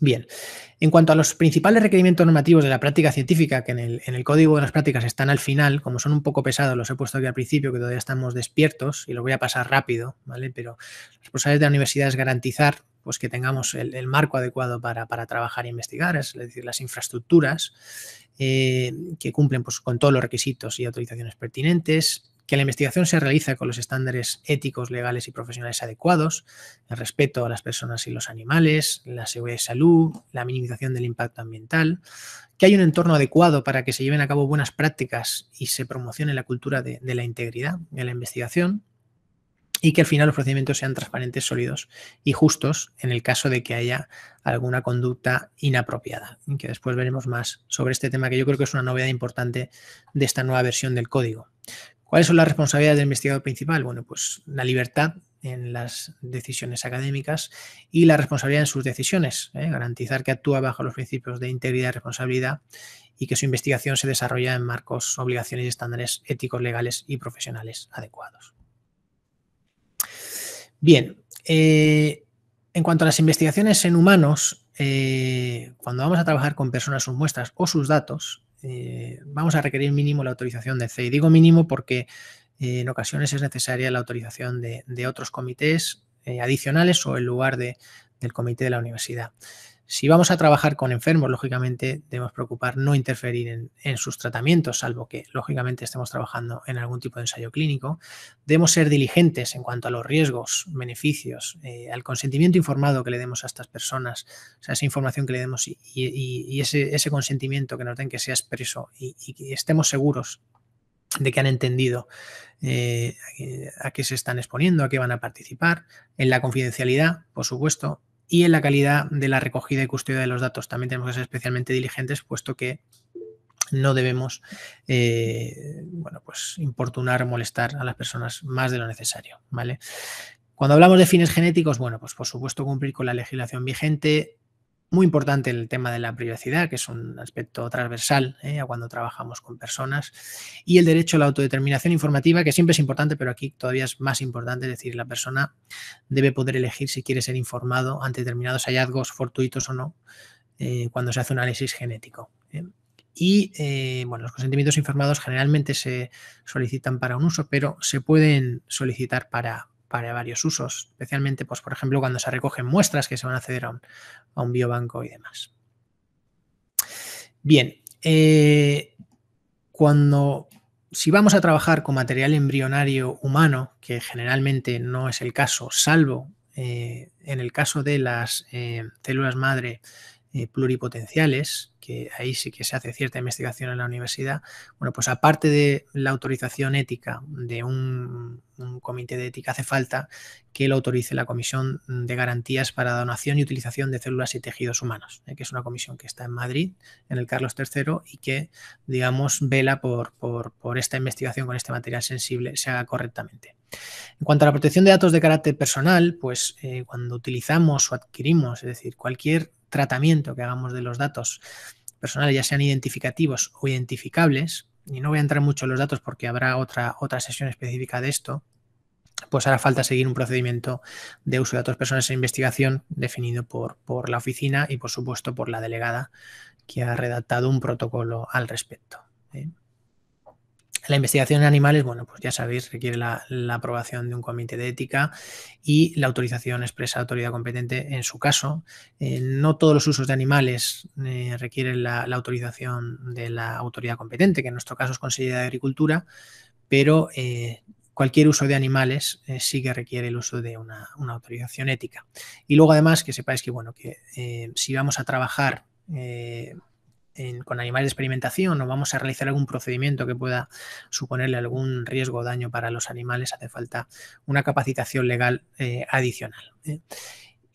Bien, en cuanto a los principales requerimientos normativos de la práctica científica, que en el, código de las prácticas están al final, como son un poco pesados, los he puesto aquí al principio, que todavía estamos despiertos y los voy a pasar rápido, ¿vale? Pero las responsabilidad de la universidad es garantizar pues, que tengamos el, marco adecuado para, trabajar e investigar, es decir, las infraestructuras eh, que cumplen pues, con todos los requisitos y autorizaciones pertinentes, que la investigación se realiza con los estándares éticos, legales y profesionales adecuados, el respeto a las personas y los animales, la seguridad y salud, la minimización del impacto ambiental, que hay un entorno adecuado para que se lleven a cabo buenas prácticas y se promocione la cultura de, la integridad en la investigación y que al final los procedimientos sean transparentes, sólidos y justos en el caso de que haya alguna conducta inapropiada, que después veremos más sobre este tema que yo creo que es una novedad importante de esta nueva versión del código. ¿Cuáles son las responsabilidades del investigador principal? Bueno, pues la libertad en las decisiones académicas y la responsabilidad en sus decisiones, ¿eh? garantizar que actúa bajo los principios de integridad y responsabilidad y que su investigación se desarrolla en marcos, obligaciones y estándares éticos, legales y profesionales adecuados. Bien, eh, en cuanto a las investigaciones en humanos, eh, cuando vamos a trabajar con personas, sus muestras o sus datos, eh, vamos a requerir mínimo la autorización del CEI. Digo mínimo porque eh, en ocasiones es necesaria la autorización de, otros comités eh, adicionales o en lugar de, del comité de la universidad. Si vamos a trabajar con enfermos, lógicamente debemos preocupar no interferir en, sus tratamientos, salvo que lógicamente estemos trabajando en algún tipo de ensayo clínico. Debemos ser diligentes en cuanto a los riesgos, beneficios, eh, al consentimiento informado que le demos a estas personas, o sea, esa información que le demos y, ese, consentimiento que nos den que sea expreso y, que estemos seguros de que han entendido eh, a qué se están exponiendo, a qué van a participar, en la confidencialidad, por supuesto, y en la calidad de la recogida y custodia de los datos. También tenemos que ser especialmente diligentes, puesto que no debemos importunar eh, bueno, pues importunar, molestar a las personas más de lo necesario. ¿vale? Cuando hablamos de fines genéticos, bueno, pues por supuesto cumplir con la legislación vigente, muy importante el tema de la privacidad, que es un aspecto transversal a ¿eh? cuando trabajamos con personas. Y el derecho a la autodeterminación informativa, que siempre es importante, pero aquí todavía es más importante. Es decir, la persona debe poder elegir si quiere ser informado ante determinados hallazgos fortuitos o no eh, cuando se hace un análisis genético. ¿eh? Y bueno, los consentimientos informados generalmente se solicitan para un uso, pero se pueden solicitar para, para varios usos, especialmente, pues, por ejemplo, cuando se recogen muestras que se van a acceder a un, biobanco y demás. Bien, eh, cuando si vamos a trabajar con material embrionario humano, que generalmente no es el caso, salvo eh, en el caso de las eh, células madre pluripotenciales, que ahí sí que se hace cierta investigación en la universidad, bueno, pues aparte de la autorización ética de un, comité de ética, hace falta que lo autorice la Comisión de Garantías para Donación y Utilización de Células y Tejidos Humanos, ¿eh? que es una comisión que está en Madrid, en el Carlos III, y que, digamos, vela por, esta investigación con este material sensible se haga correctamente. En cuanto a la protección de datos de carácter personal, pues eh, cuando utilizamos o adquirimos, es decir, cualquier tratamiento que hagamos de los datos personales, ya sean identificativos o identificables, y no voy a entrar mucho en los datos porque habrá otra, otra sesión específica de esto, pues hará falta seguir un procedimiento de uso de datos personales en investigación definido por, por, la oficina y, por supuesto, por la delegada que ha redactado un protocolo al respecto. ¿eh? La investigación en animales, bueno, pues ya sabéis, requiere la, aprobación de un comité de ética y la autorización expresa de autoridad competente en su caso. Eh, no todos los usos de animales eh, requieren la, autorización de la autoridad competente, que en nuestro caso es Consejería de Agricultura, pero eh, cualquier uso de animales sí que requiere el uso de una, autorización ética. Y luego además que sepáis que, bueno, que si vamos a trabajar con animales de experimentación o vamos a realizar algún procedimiento que pueda suponerle algún riesgo o daño para los animales, hace falta una capacitación legal eh, adicional. ¿eh?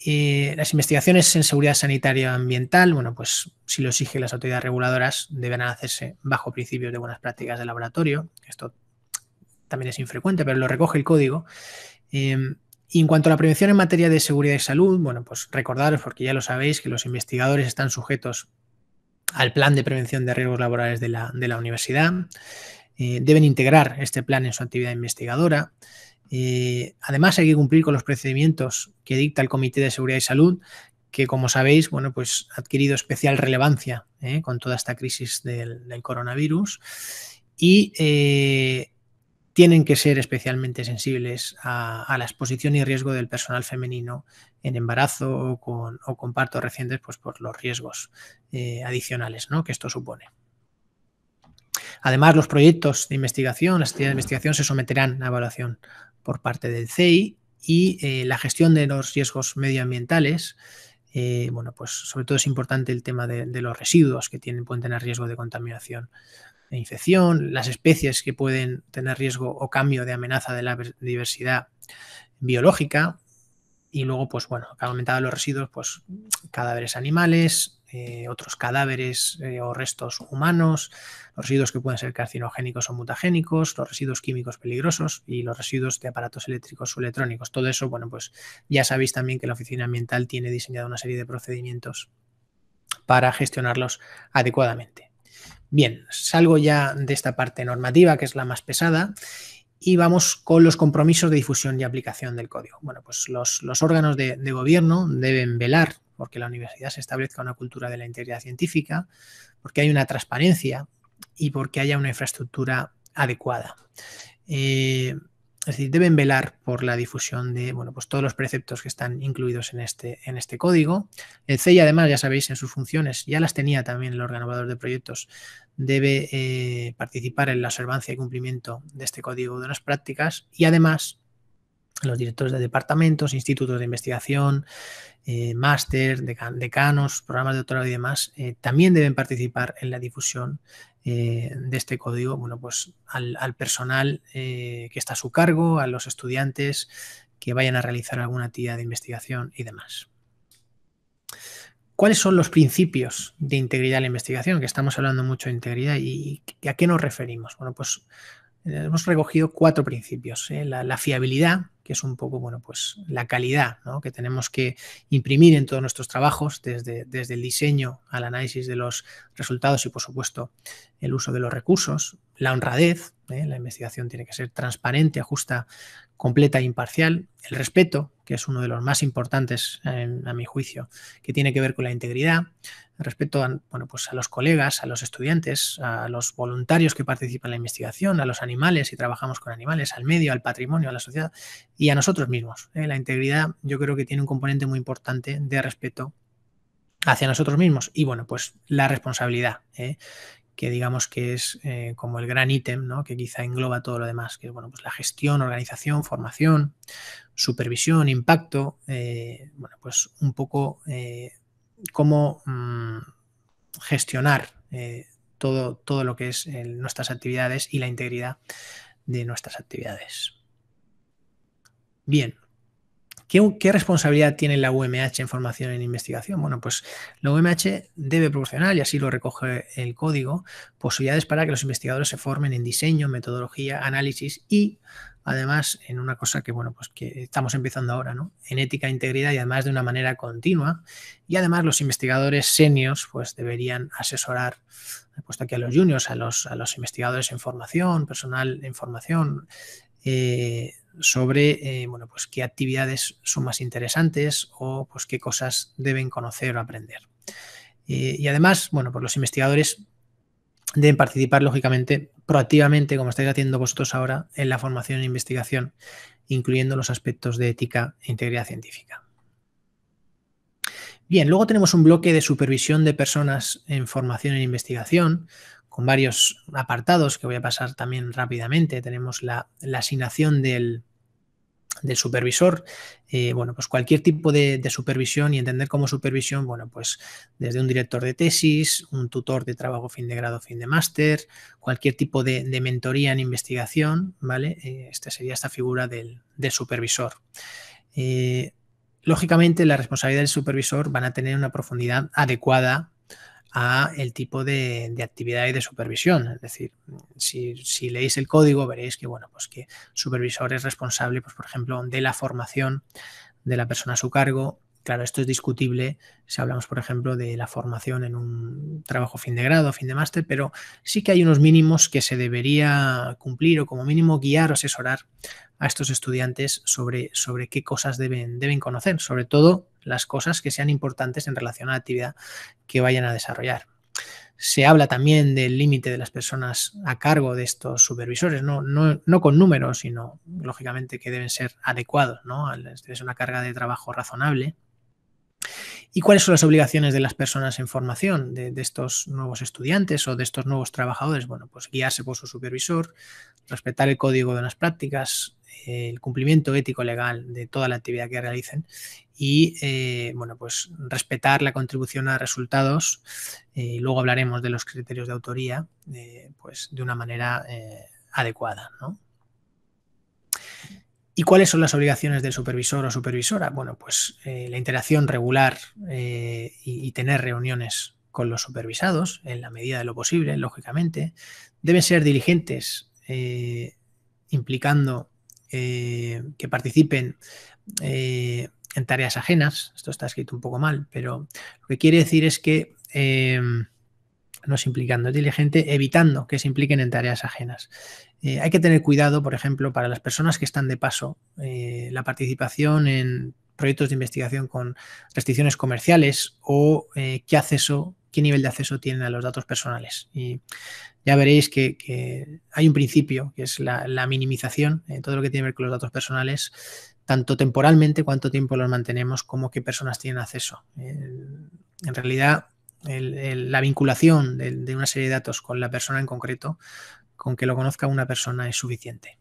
Eh, las investigaciones en seguridad sanitaria ambiental, bueno, pues si lo exigen las autoridades reguladoras, deben hacerse bajo principios de buenas prácticas de laboratorio. Esto también es infrecuente, pero lo recoge el código. Em, y en cuanto a la prevención en materia de seguridad y salud, bueno, pues recordaros, porque ya lo sabéis, que los investigadores están sujetos al plan de prevención de riesgos laborales de la, universidad. Eh, deben integrar este plan en su actividad investigadora. Eh, además, hay que cumplir con los procedimientos que dicta el Comité de Seguridad y Salud, que como sabéis, bueno, pues ha adquirido especial relevancia eh, con toda esta crisis del, del coronavirus. Y tienen que ser especialmente sensibles a, la exposición y riesgo del personal femenino en embarazo o con, partos recientes, pues por los riesgos eh, adicionales que esto supone. Además, los proyectos de investigación, las actividades de investigación se someterán a evaluación por parte del CEI y eh, la gestión de los riesgos medioambientales. Eh, bueno, pues sobre todo es importante el tema de, los residuos que tienen, pueden tener riesgo de contaminación infección, las especies que pueden tener riesgo o cambio de amenaza de la diversidad biológica. Y luego, pues bueno, que aumentado los residuos, pues cadáveres animales, eh, otros cadáveres eh, o restos humanos, los residuos que pueden ser carcinogénicos o mutagénicos, los residuos químicos peligrosos y los residuos de aparatos eléctricos o electrónicos. Todo eso, bueno, pues ya sabéis también que la Oficina Ambiental tiene diseñado una serie de procedimientos para gestionarlos adecuadamente. Bien, salgo ya de esta parte normativa, que es la más pesada, y vamos con los compromisos de difusión y aplicación del código. Bueno, pues los, órganos de, gobierno deben velar porque la universidad se establezca una cultura de la integridad científica, porque hay una transparencia y porque haya una infraestructura adecuada. Eh, es decir, deben velar por la difusión de bueno, pues todos los preceptos que están incluidos en este, en este código. El CEI, además, ya sabéis, en sus funciones, ya las tenía también el Organizador de proyectos, debe eh, participar en la observancia y cumplimiento de este código de las prácticas y además los directores de departamentos, institutos de investigación, eh, máster, decanos, programas de doctorado y demás, eh, también deben participar en la difusión eh, de este código, bueno, pues al, personal que está a su cargo, a los estudiantes que vayan a realizar alguna actividad de investigación y demás. ¿Cuáles son los principios de integridad en la investigación? Que estamos hablando mucho de integridad y, y a qué nos referimos. Bueno, pues hemos recogido cuatro principios. ¿eh? La, fiabilidad, que es un poco, bueno, pues la calidad que tenemos que imprimir en todos nuestros trabajos, desde, desde el diseño al análisis de los resultados y, por supuesto, el uso de los recursos. La honradez, ¿eh? la investigación tiene que ser transparente, justa, completa e imparcial. El respeto, que es uno de los más importantes, a mi juicio, que tiene que ver con la integridad respecto a, bueno, pues a los colegas, a los estudiantes, a los voluntarios que participan en la investigación, a los animales, y trabajamos con animales, al medio, al patrimonio, a la sociedad y a nosotros mismos. ¿eh? La integridad yo creo que tiene un componente muy importante de respeto hacia nosotros mismos y bueno, pues la responsabilidad, ¿eh? que digamos que es eh, como el gran ítem, ¿no? que quizá engloba todo lo demás, que es bueno, pues la gestión, organización, formación, supervisión, impacto, bueno, pues un poco cómo mm, gestionar eh, todo, todo, lo que es eh, nuestras actividades y la integridad de nuestras actividades. Bien. ¿Qué, ¿Qué, responsabilidad tiene la UMH en formación en investigación? Bueno, pues la UMH debe proporcionar, y así lo recoge el código, posibilidades para que los investigadores se formen en diseño, metodología, análisis y además en una cosa que, bueno, pues que estamos empezando ahora, En ética e integridad y además de una manera continua. Y además los investigadores seniors, pues deberían asesorar, puesto aquí a los juniors, a los, a los investigadores en formación, personal en formación, eh, sobre, eh, bueno, pues qué actividades son más interesantes o pues qué cosas deben conocer o aprender. Eh, y además, bueno, pues los investigadores deben participar lógicamente proactivamente, como estáis haciendo vosotros ahora, en la formación e investigación, incluyendo los aspectos de ética e integridad científica. Bien, luego tenemos un bloque de supervisión de personas en formación e investigación, con varios apartados que voy a pasar también rápidamente. Tenemos la, la asignación del, del supervisor, eh, bueno, pues cualquier tipo de, supervisión y entender como supervisión, bueno, pues desde un director de tesis, un tutor de trabajo fin de grado, fin de máster, cualquier tipo de, mentoría en investigación, ¿vale? Eh, esta sería esta figura del, supervisor. Eh, lógicamente, la responsabilidad del supervisor van a tener una profundidad adecuada a el tipo de, actividad y de supervisión. Es decir, si, si, leéis el código veréis que, bueno, pues que supervisor es responsable, pues, por ejemplo, de la formación de la persona a su cargo, Claro, esto es discutible si hablamos, por ejemplo, de la formación en un trabajo fin de grado, fin de máster, pero sí que hay unos mínimos que se debería cumplir o como mínimo guiar o asesorar a estos estudiantes sobre, sobre qué cosas deben, deben conocer, sobre todo las cosas que sean importantes en relación a la actividad que vayan a desarrollar. Se habla también del límite de las personas a cargo de estos supervisores, no, no, con números, sino lógicamente que deben ser adecuados, ¿no? es una carga de trabajo razonable ¿Y cuáles son las obligaciones de las personas en formación, de, estos nuevos estudiantes o de estos nuevos trabajadores? Bueno, pues guiarse por su supervisor, respetar el código de las prácticas, eh, el cumplimiento ético-legal de toda la actividad que realicen y, eh, bueno, pues respetar la contribución a resultados. y eh, luego hablaremos de los criterios de autoría, pues de una manera adecuada, ¿no? ¿Y cuáles son las obligaciones del supervisor o supervisora? Bueno, pues eh, la interacción regular eh, y, tener reuniones con los supervisados en la medida de lo posible, lógicamente. Deben ser diligentes, eh, implicando que participen en tareas ajenas. Esto está escrito un poco mal, pero lo que quiere decir es que no es implicando, es diligente, evitando que se impliquen en tareas ajenas. Eh, hay que tener cuidado, por ejemplo, para las personas que están de paso, eh, la participación en proyectos de investigación con restricciones comerciales o eh, qué acceso, qué nivel de acceso tienen a los datos personales. Y ya veréis que, hay un principio, que es la, minimización en todo lo que tiene que ver con los datos personales, tanto temporalmente, cuánto tiempo los mantenemos, como qué personas tienen acceso. en realidad, la vinculación de, una serie de datos con la persona en concreto con que lo conozca una persona es suficiente.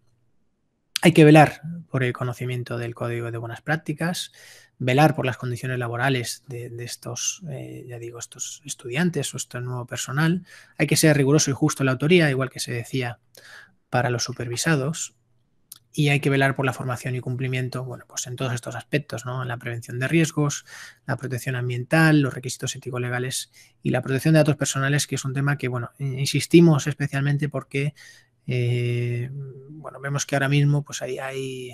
Hay que velar por el conocimiento del código de buenas prácticas, velar por las condiciones laborales de, estos, eh, ya digo, estos estudiantes o este nuevo personal. Hay que ser riguroso y justo en la autoría, igual que se decía para los supervisados y hay que velar por la formación y cumplimiento, bueno, pues en todos estos aspectos, ¿no? En la prevención de riesgos, la protección ambiental, los requisitos ético-legales y la protección de datos personales, que es un tema que, bueno, insistimos especialmente porque, eh, bueno, vemos que ahora mismo, pues ahí hay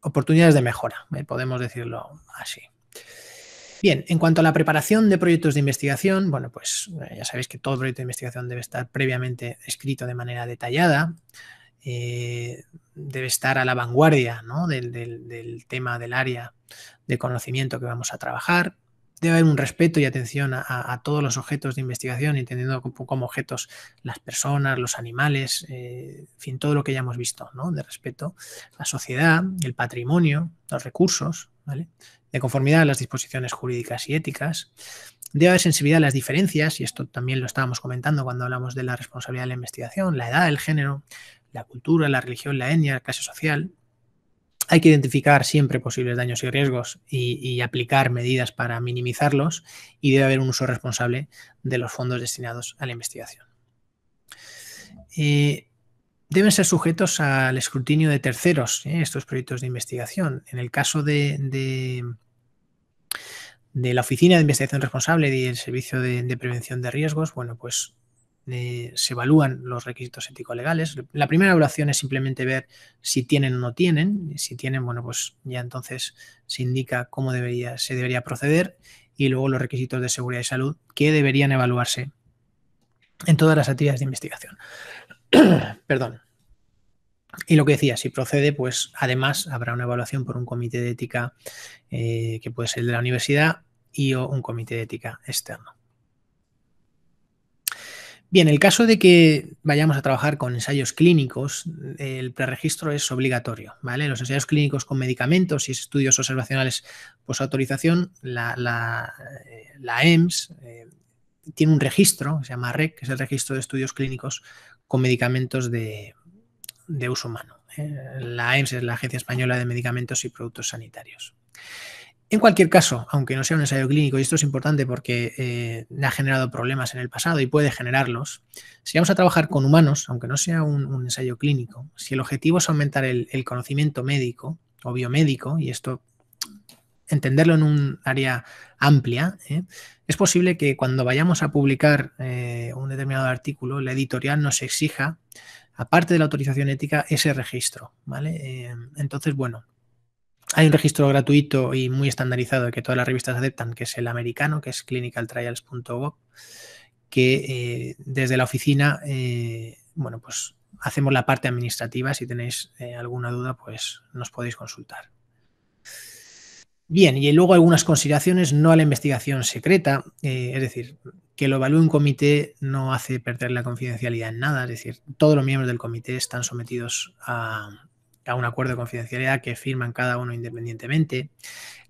oportunidades de mejora, eh, podemos decirlo así. Bien, en cuanto a la preparación de proyectos de investigación, bueno, pues eh, ya sabéis que todo proyecto de investigación debe estar previamente escrito de manera detallada. Eh, debe estar a la vanguardia del, tema del área de conocimiento que vamos a trabajar. Debe haber un respeto y atención a, todos los objetos de investigación, entendiendo como, objetos las personas, los animales, eh, en fin, todo lo que ya hemos visto, ¿no? De respeto, la sociedad, el patrimonio, los recursos, ¿vale? De conformidad a las disposiciones jurídicas y éticas. Debe haber sensibilidad a las diferencias, y esto también lo estábamos comentando cuando hablamos de la responsabilidad de la investigación, la edad, el género, la cultura, la religión, la etnia, la clase social. Hay que identificar siempre posibles daños y riesgos y, aplicar medidas para minimizarlos y debe haber un uso responsable de los fondos destinados a la investigación. Eh, deben ser sujetos al escrutinio de terceros eh, estos proyectos de investigación. En el caso de, de, la Oficina de Investigación Responsable y el Servicio de, de Prevención de Riesgos, bueno, pues se evalúan los requisitos ético-legales. La primera evaluación es simplemente ver si tienen o no tienen. Si tienen, bueno, pues ya entonces se indica cómo debería, se debería proceder y luego los requisitos de seguridad y salud que deberían evaluarse en todas las actividades de investigación. Perdón. Y lo que decía, si procede, pues además habrá una evaluación por un comité de ética eh, que puede ser de la universidad y o un comité de ética externo en el caso de que vayamos a trabajar con ensayos clínicos, el preregistro es obligatorio, ¿vale? Los ensayos clínicos con medicamentos y estudios observacionales posautorización, la, la, la EMS eh, tiene un registro, se llama REC, que es el registro de estudios clínicos con medicamentos de, uso humano. Eh, la EMS es la Agencia Española de Medicamentos y Productos Sanitarios. En cualquier caso, aunque no sea un ensayo clínico, y esto es importante porque eh, ha generado problemas en el pasado y puede generarlos, si vamos a trabajar con humanos, aunque no sea un, ensayo clínico, si el objetivo es aumentar el, conocimiento médico o biomédico, y esto entenderlo en un área amplia, ¿eh? es posible que cuando vayamos a publicar eh, un determinado artículo, la editorial nos exija, aparte de la autorización ética, ese registro. ¿vale? entonces, bueno, hay un registro gratuito y muy estandarizado que todas las revistas aceptan, que es el americano, que es clinicaltrials.gov, que eh, desde la oficina, eh, bueno, pues hacemos la parte administrativa. Si tenéis eh, alguna duda, pues nos podéis consultar. Bien, y luego algunas consideraciones no a la investigación secreta, es decir, que lo evalúe un comité no hace perder la confidencialidad en nada, es decir, todos los miembros del comité están sometidos a, a un acuerdo de confidencialidad que firman cada uno independientemente.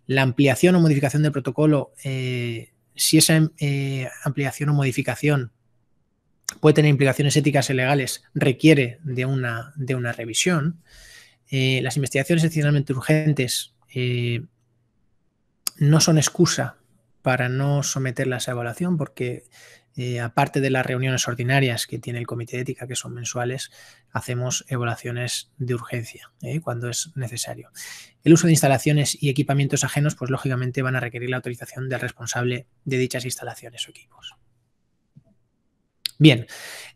La ampliación o modificación del protocolo, eh, si esa eh, ampliación o modificación puede tener implicaciones éticas y legales, requiere de una, de una revisión. Eh, las investigaciones excepcionalmente urgentes no son excusa para no someterlas a evaluación porque eh, aparte de las reuniones ordinarias que tiene el comité de ética, que son mensuales, hacemos evaluaciones de urgencia eh, cuando es necesario. El uso de instalaciones y equipamientos ajenos, pues lógicamente van a requerir la autorización del responsable de dichas instalaciones o equipos. Bien,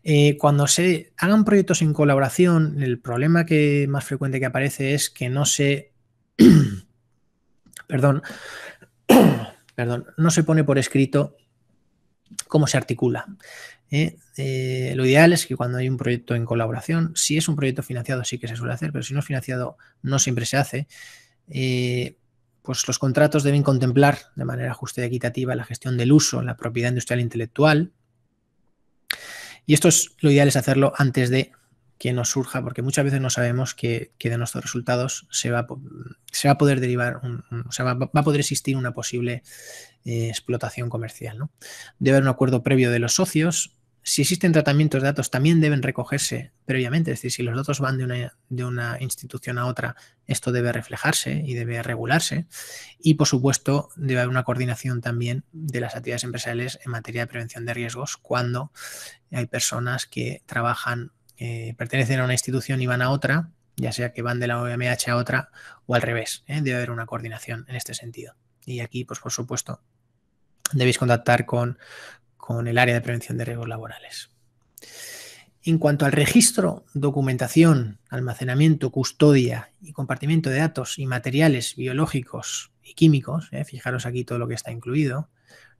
eh, cuando se hagan proyectos en colaboración, el problema que más frecuente que aparece es que no se, perdón, perdón, no se pone por escrito cómo se articula. ¿eh? Eh, lo ideal es que cuando hay un proyecto en colaboración, si es un proyecto financiado sí que se suele hacer, pero si no es financiado no siempre se hace, eh, pues los contratos deben contemplar de manera justa y equitativa la gestión del uso, la propiedad industrial intelectual. Y esto es, lo ideal es hacerlo antes de que nos surja, porque muchas veces no sabemos que, de nuestros resultados se va, se va a poder derivar, o sea, va, a poder existir una posible eh, explotación comercial. ¿no? Debe haber un acuerdo previo de los socios. Si existen tratamientos de datos, también deben recogerse previamente, es decir, si los datos van de de una institución a otra, esto debe reflejarse y debe regularse. Y, por supuesto, debe haber una coordinación también de las actividades empresariales en materia de prevención de riesgos cuando hay personas que trabajan eh, pertenecen a una institución y van a otra, ya sea que van de la OMH a otra o al revés. ¿eh? Debe haber una coordinación en este sentido. Y aquí, pues por supuesto, debéis contactar con, el área de prevención de riesgos laborales. En cuanto al registro, documentación, almacenamiento, custodia y compartimiento de datos y materiales biológicos y químicos, ¿eh? fijaros aquí todo lo que está incluido,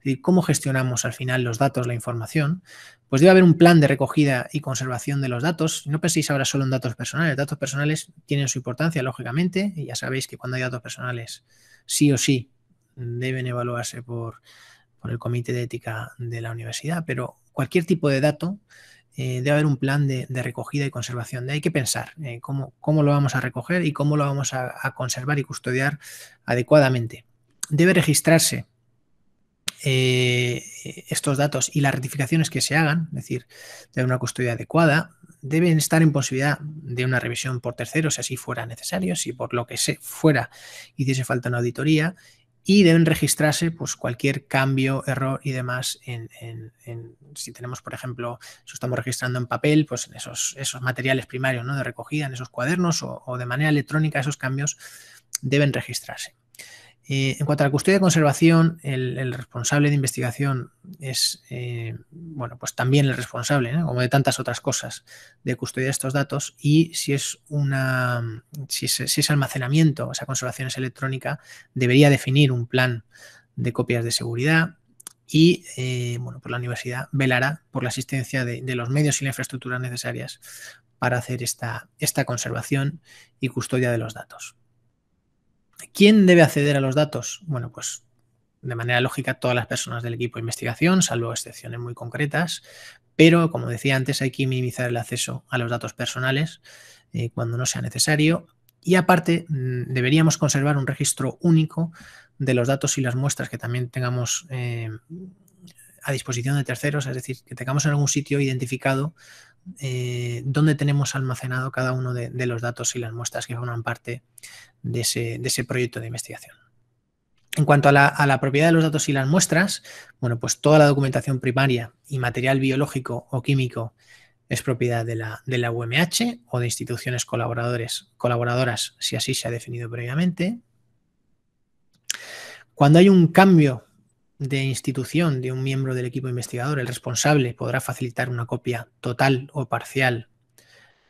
decir, cómo gestionamos al final los datos, la información, pues debe haber un plan de recogida y conservación de los datos. No penséis ahora solo en datos personales. Datos personales tienen su importancia, lógicamente, y ya sabéis que cuando hay datos personales, sí o sí, deben evaluarse por, el Comité de Ética de la Universidad, pero cualquier tipo de dato eh, debe haber un plan de, recogida y conservación. hay que pensar eh, cómo, lo vamos a recoger y cómo lo vamos a conservar y custodiar adecuadamente. Debe registrarse eh, estos datos y las rectificaciones que se hagan, es decir, de una custodia adecuada, deben estar en posibilidad de una revisión por terceros, si así fuera necesario, si por lo que se fuera hiciese falta una auditoría, y deben registrarse pues, cualquier cambio, error y demás. En, si tenemos, por ejemplo, si estamos registrando en papel, pues en esos, esos materiales primarios ¿no? de recogida, en esos cuadernos o de manera electrónica, esos cambios deben registrarse. Eh, en cuanto a la custodia de conservación, el, responsable de investigación es, eh, bueno, pues también el responsable, como de tantas otras cosas, de custodia de estos datos y si es una, si es, almacenamiento, o esa conservación es electrónica, debería definir un plan de copias de seguridad y, eh, bueno, pues la universidad velará por la asistencia de, los medios y la infraestructura necesarias para hacer esta conservación y custodia de los datos. ¿Quién debe acceder a los datos? Bueno, pues de manera lógica todas las personas del equipo de investigación, salvo excepciones muy concretas, pero como decía antes, hay que minimizar el acceso a los datos personales eh, cuando no sea necesario y aparte mm, deberíamos conservar un registro único de los datos y las muestras que también tengamos eh, a disposición de terceros, es decir, que tengamos en algún sitio identificado eh, dónde tenemos almacenado cada uno de, los datos y las muestras que forman parte de ese, proyecto de investigación. En cuanto a la, propiedad de los datos y las muestras, bueno, pues toda la documentación primaria y material biológico o químico es propiedad de la, UMH o de instituciones colaboradoras, si así se ha definido previamente. Cuando hay un cambio de institución de un miembro del equipo investigador, el responsable podrá facilitar una copia total o parcial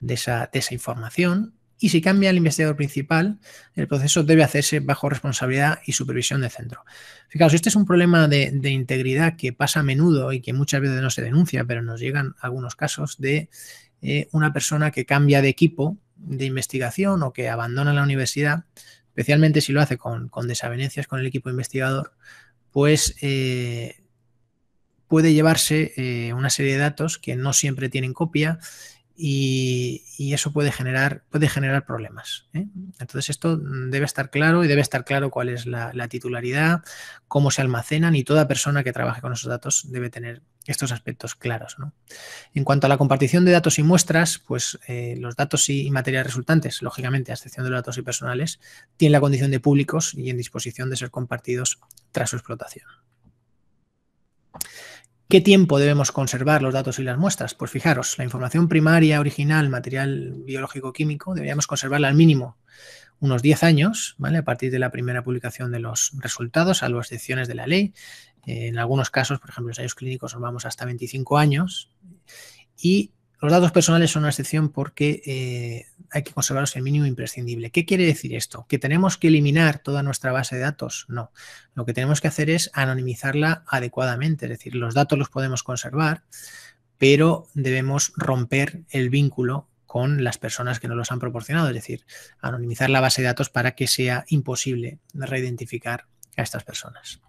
de esa, de esa información. Y si cambia el investigador principal, el proceso debe hacerse bajo responsabilidad y supervisión del centro. Fijaos, este es un problema de, integridad que pasa a menudo y que muchas veces no se denuncia, pero nos llegan algunos casos de eh, una persona que cambia de equipo de investigación o que abandona la universidad, especialmente si lo hace con desavenencias con el equipo investigador, pues eh, puede llevarse eh, una serie de datos que no siempre tienen copia y, eso puede generar, puede generar problemas. ¿eh? Entonces esto mm, debe estar claro y debe estar claro cuál es la, titularidad, cómo se almacenan y toda persona que trabaje con esos datos debe tener estos aspectos claros. En cuanto a la compartición de datos y muestras, pues los datos y materiales resultantes, lógicamente, a excepción de los datos y personales, tienen la condición de públicos y en disposición de ser compartidos tras su explotación. ¿Qué tiempo debemos conservar los datos y las muestras? Pues fijaros, la información primaria, original, material biológico-químico, deberíamos conservarla al mínimo unos 10 años, ¿vale? A partir de la primera publicación de los resultados, salvo excepciones de la ley. en algunos casos, por ejemplo, en ensayos clínicos nos vamos hasta 25 años. Y los datos personales son una excepción porque eh, hay que conservarlos el mínimo imprescindible. ¿Qué quiere decir esto? ¿Que tenemos que eliminar toda nuestra base de datos? No. Lo que tenemos que hacer es anonimizarla adecuadamente. Es decir, los datos los podemos conservar, pero debemos romper el vínculo con las personas que nos los han proporcionado. Es decir, anonimizar la base de datos para que sea imposible reidentificar a estas personas.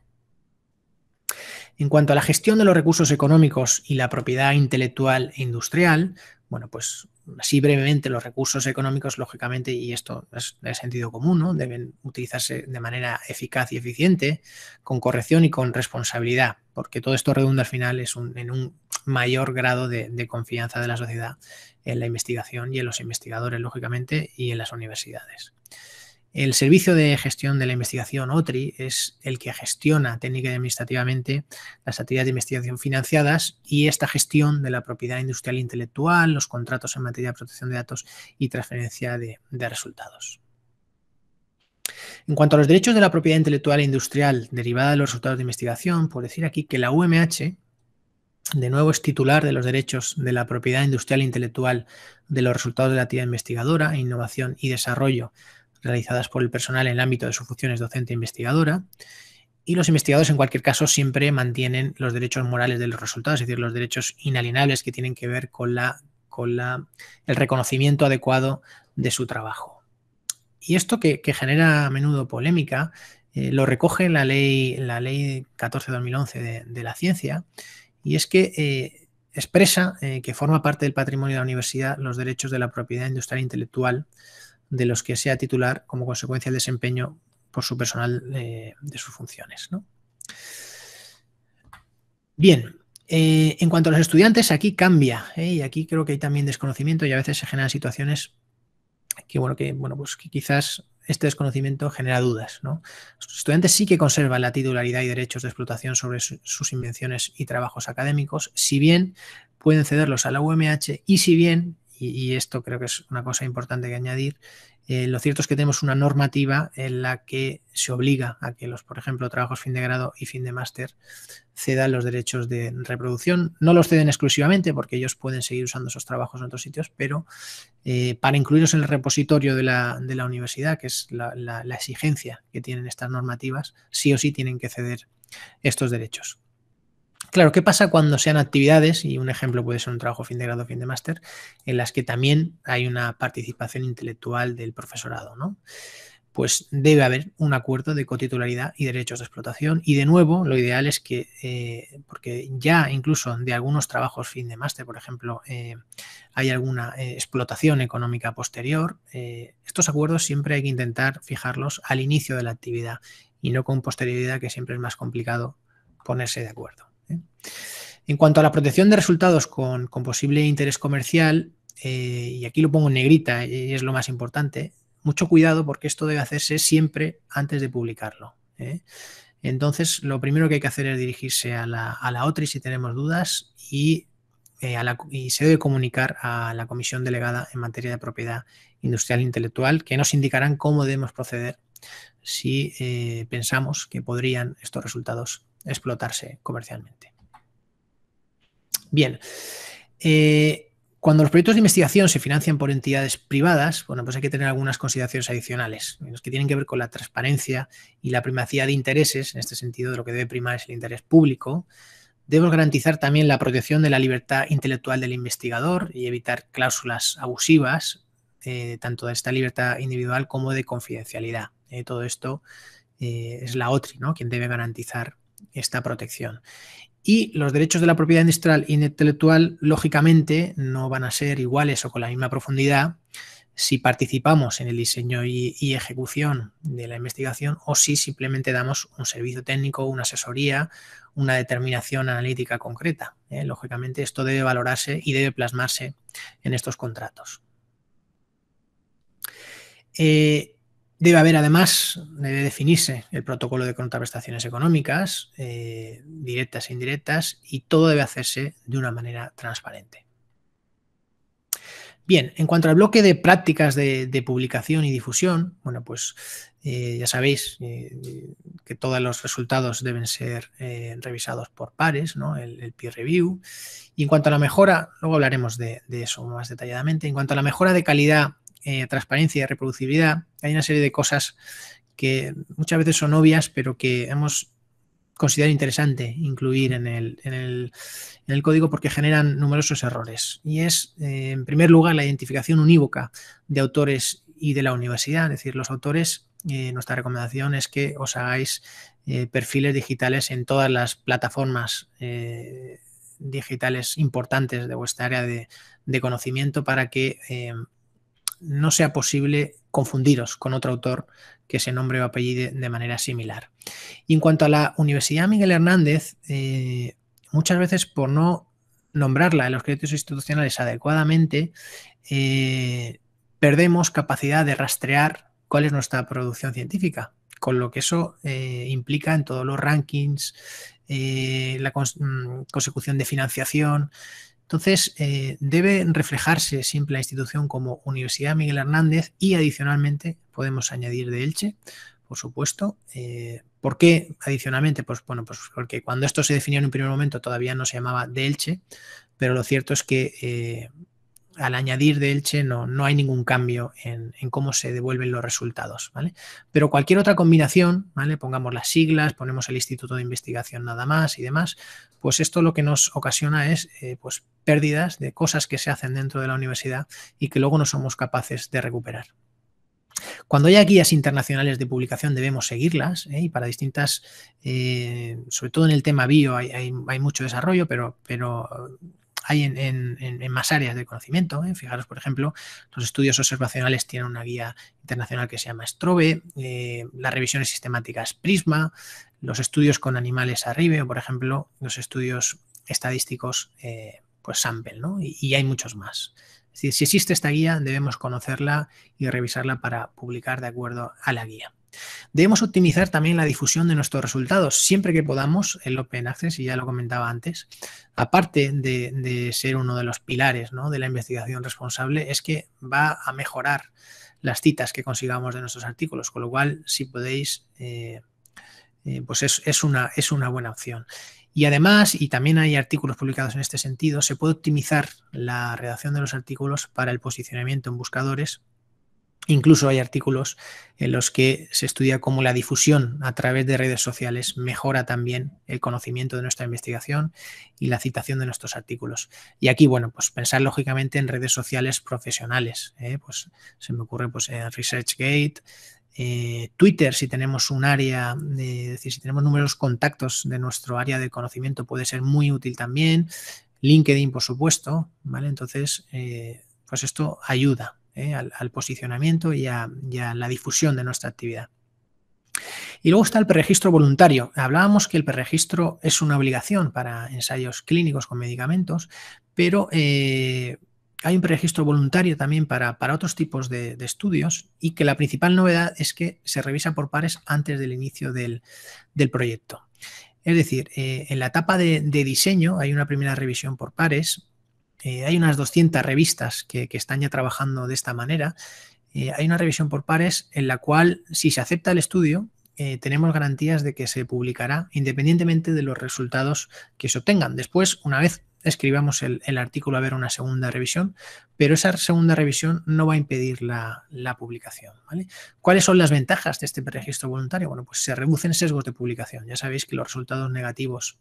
En cuanto a la gestión de los recursos económicos y la propiedad intelectual e industrial, bueno, pues así brevemente los recursos económicos, lógicamente, y esto es de sentido común, ¿no? deben utilizarse de manera eficaz y eficiente, con corrección y con responsabilidad, porque todo esto redunda al final en un mayor grado de, confianza de la sociedad en la investigación y en los investigadores, lógicamente, y en las universidades. El Servicio de Gestión de la Investigación, OTRI, es el que gestiona técnica y administrativamente las actividades de investigación financiadas y esta gestión de la propiedad industrial e intelectual, los contratos en materia de protección de datos y transferencia de, resultados. En cuanto a los derechos de la propiedad intelectual e industrial derivada de los resultados de investigación, por decir aquí que la UMH, de nuevo es titular de los derechos de la propiedad industrial e intelectual de los resultados de la actividad investigadora, innovación y desarrollo realizadas por el personal en el ámbito de sus funciones docente e investigadora. Y los investigadores, en cualquier caso, siempre mantienen los derechos morales de los resultados, es decir, los derechos inalienables que tienen que ver con, con el reconocimiento adecuado de su trabajo. Y esto que, genera a menudo polémica eh, lo recoge la ley, la ley 14-2011 de, la ciencia, y es que eh, expresa eh, que forma parte del patrimonio de la universidad los derechos de la propiedad industrial e intelectual de los que sea titular como consecuencia del desempeño por su personal eh, de sus funciones. ¿no? Bien, eh, en cuanto a los estudiantes, aquí cambia, ¿eh? y aquí creo que hay también desconocimiento y a veces se generan situaciones que, bueno, que, bueno, pues quizás este desconocimiento genera dudas. Los estudiantes sí que conservan la titularidad y derechos de explotación sobre sus invenciones y trabajos académicos, si bien pueden cederlos a la UMH y si bien y, esto creo que es una cosa importante que añadir, eh, lo cierto es que tenemos una normativa en la que se obliga a que los, por ejemplo, trabajos fin de grado y fin de máster cedan los derechos de reproducción. No los ceden exclusivamente porque ellos pueden seguir usando esos trabajos en otros sitios, pero eh, para incluirlos en el repositorio de la, universidad, que es la exigencia que tienen estas normativas, sí o sí tienen que ceder estos derechos. Claro, ¿qué pasa cuando sean actividades, y un ejemplo puede ser un trabajo fin de grado, fin de máster, en las que también hay una participación intelectual del profesorado, Pues debe haber un acuerdo de cotitularidad y derechos de explotación. Y de nuevo, lo ideal es que, eh, porque ya incluso de algunos trabajos fin de máster, por ejemplo, eh, hay alguna eh, explotación económica posterior, estos acuerdos siempre hay que intentar fijarlos al inicio de la actividad y no con posterioridad, que siempre es más complicado ponerse de acuerdo. ¿eh? En cuanto a la protección de resultados con, posible interés comercial, eh, y aquí lo pongo en negrita y eh, es lo más importante, mucho cuidado porque esto debe hacerse siempre antes de publicarlo. Entonces, lo primero que hay que hacer es dirigirse a la, a OTRI si tenemos dudas y, y, se debe comunicar a la comisión delegada en materia de propiedad industrial e intelectual que nos indicarán cómo debemos proceder si pensamos que podrían estos resultados explotarse comercialmente. Bien. Eh, cuando los proyectos de investigación se financian por entidades privadas, bueno, pues hay que tener algunas consideraciones adicionales, los que tienen que ver con la transparencia y la primacía de intereses, en este sentido de lo que debe primar es el interés público. Debemos garantizar también la protección de la libertad intelectual del investigador y evitar cláusulas abusivas, eh, tanto de esta libertad individual como de confidencialidad. Eh, todo esto es la OTRI, ¿no? Quien debe garantizar esta protección. Y los derechos de la propiedad industrial e intelectual, lógicamente, no van a ser iguales o con la misma profundidad si participamos en el diseño y, ejecución de la investigación o si simplemente damos un servicio técnico, una asesoría, una determinación analítica concreta. ¿eh? Lógicamente, esto debe valorarse y debe plasmarse en estos contratos. Eh, Debe haber, además, debe definirse el protocolo de contraprestaciones económicas, eh, directas e indirectas, y todo debe hacerse de una manera transparente. Bien, en cuanto al bloque de prácticas de, publicación y difusión, bueno, pues eh, ya sabéis eh, que todos los resultados deben ser revisados por pares, ¿no? El, peer review. Y en cuanto a la mejora, luego hablaremos de, de, eso más detalladamente, en cuanto a la mejora de calidad eh, transparencia y reproducibilidad, hay una serie de cosas que muchas veces son obvias, pero que hemos considerado interesante incluir en el, código porque generan numerosos errores. Y es, eh, en primer lugar, la identificación unívoca de autores y de la universidad. Es decir, los autores, eh, nuestra recomendación es que os hagáis perfiles digitales en todas las plataformas digitales importantes de vuestra área de, de conocimiento para que no sea posible confundiros con otro autor que se nombre o apellide de manera similar. Y en cuanto a la Universidad Miguel Hernández, eh, muchas veces por no nombrarla en los créditos institucionales adecuadamente, eh, perdemos capacidad de rastrear cuál es nuestra producción científica, con lo que eso eh, implica en todos los rankings, la mm, consecución de financiación, entonces, eh, debe reflejarse siempre la institución como Universidad Miguel Hernández y adicionalmente podemos añadir de Elche, por supuesto. Eh, ¿Por qué adicionalmente? Pues bueno, pues porque cuando esto se definió en un primer momento todavía no se llamaba de Elche, pero lo cierto es que eh, al añadir de Elche no, no hay ningún cambio en, cómo se devuelven los resultados, ¿vale? Pero cualquier otra combinación, ¿vale? Pongamos las siglas, ponemos el Instituto de Investigación nada más y demás, pues esto lo que nos ocasiona es eh, pues pérdidas de cosas que se hacen dentro de la universidad y que luego no somos capaces de recuperar. Cuando haya guías internacionales de publicación debemos seguirlas ¿eh? y para distintas, eh, sobre todo en el tema bio hay, mucho desarrollo, pero, pero hay en, más áreas de conocimiento. ¿eh? Fijaros, por ejemplo, los estudios observacionales tienen una guía internacional que se llama Strobe, eh, las revisiones sistemáticas Prisma, los estudios con animales arribe, por ejemplo, los estudios estadísticos eh, pues Sample, y, y, hay muchos más. Es decir, si existe esta guía, debemos conocerla y revisarla para publicar de acuerdo a la guía. Debemos optimizar también la difusión de nuestros resultados siempre que podamos el Open Access, y ya lo comentaba antes. Aparte de, ser uno de los pilares de la investigación responsable, es que va a mejorar las citas que consigamos de nuestros artículos, con lo cual, si podéis, eh, eh, pues es una buena opción. Y además, y también hay artículos publicados en este sentido, se puede optimizar la redacción de los artículos para el posicionamiento en buscadores Incluso hay artículos en los que se estudia cómo la difusión a través de redes sociales mejora también el conocimiento de nuestra investigación y la citación de nuestros artículos. Y aquí, bueno, pues pensar lógicamente en redes sociales profesionales. ¿eh? Pues se me ocurre pues ResearchGate, eh, Twitter, si tenemos un área, es decir, si tenemos numerosos contactos de nuestro área de conocimiento, puede ser muy útil también. LinkedIn, por supuesto, ¿vale? Entonces, eh, pues esto ayuda, ¿eh? al, posicionamiento y a, la difusión de nuestra actividad. Y luego está el preregistro voluntario. Hablábamos que el preregistro es una obligación para ensayos clínicos con medicamentos, pero eh, hay un preregistro voluntario también para, otros tipos de, estudios y que la principal novedad es que se revisa por pares antes del inicio del, proyecto. Es decir, eh, en la etapa de diseño hay una primera revisión por pares eh, hay unas 200 revistas que, están ya trabajando de esta manera. Eh, hay una revisión por pares en la cual, si se acepta el estudio, eh, tenemos garantías de que se publicará independientemente de los resultados que se obtengan. Después, una vez escribamos el, artículo, a ver una segunda revisión, pero esa segunda revisión no va a impedir la, publicación. ¿Cuáles son las ventajas de este registro voluntario? Bueno, pues se reducen sesgos de publicación. Ya sabéis que los resultados negativos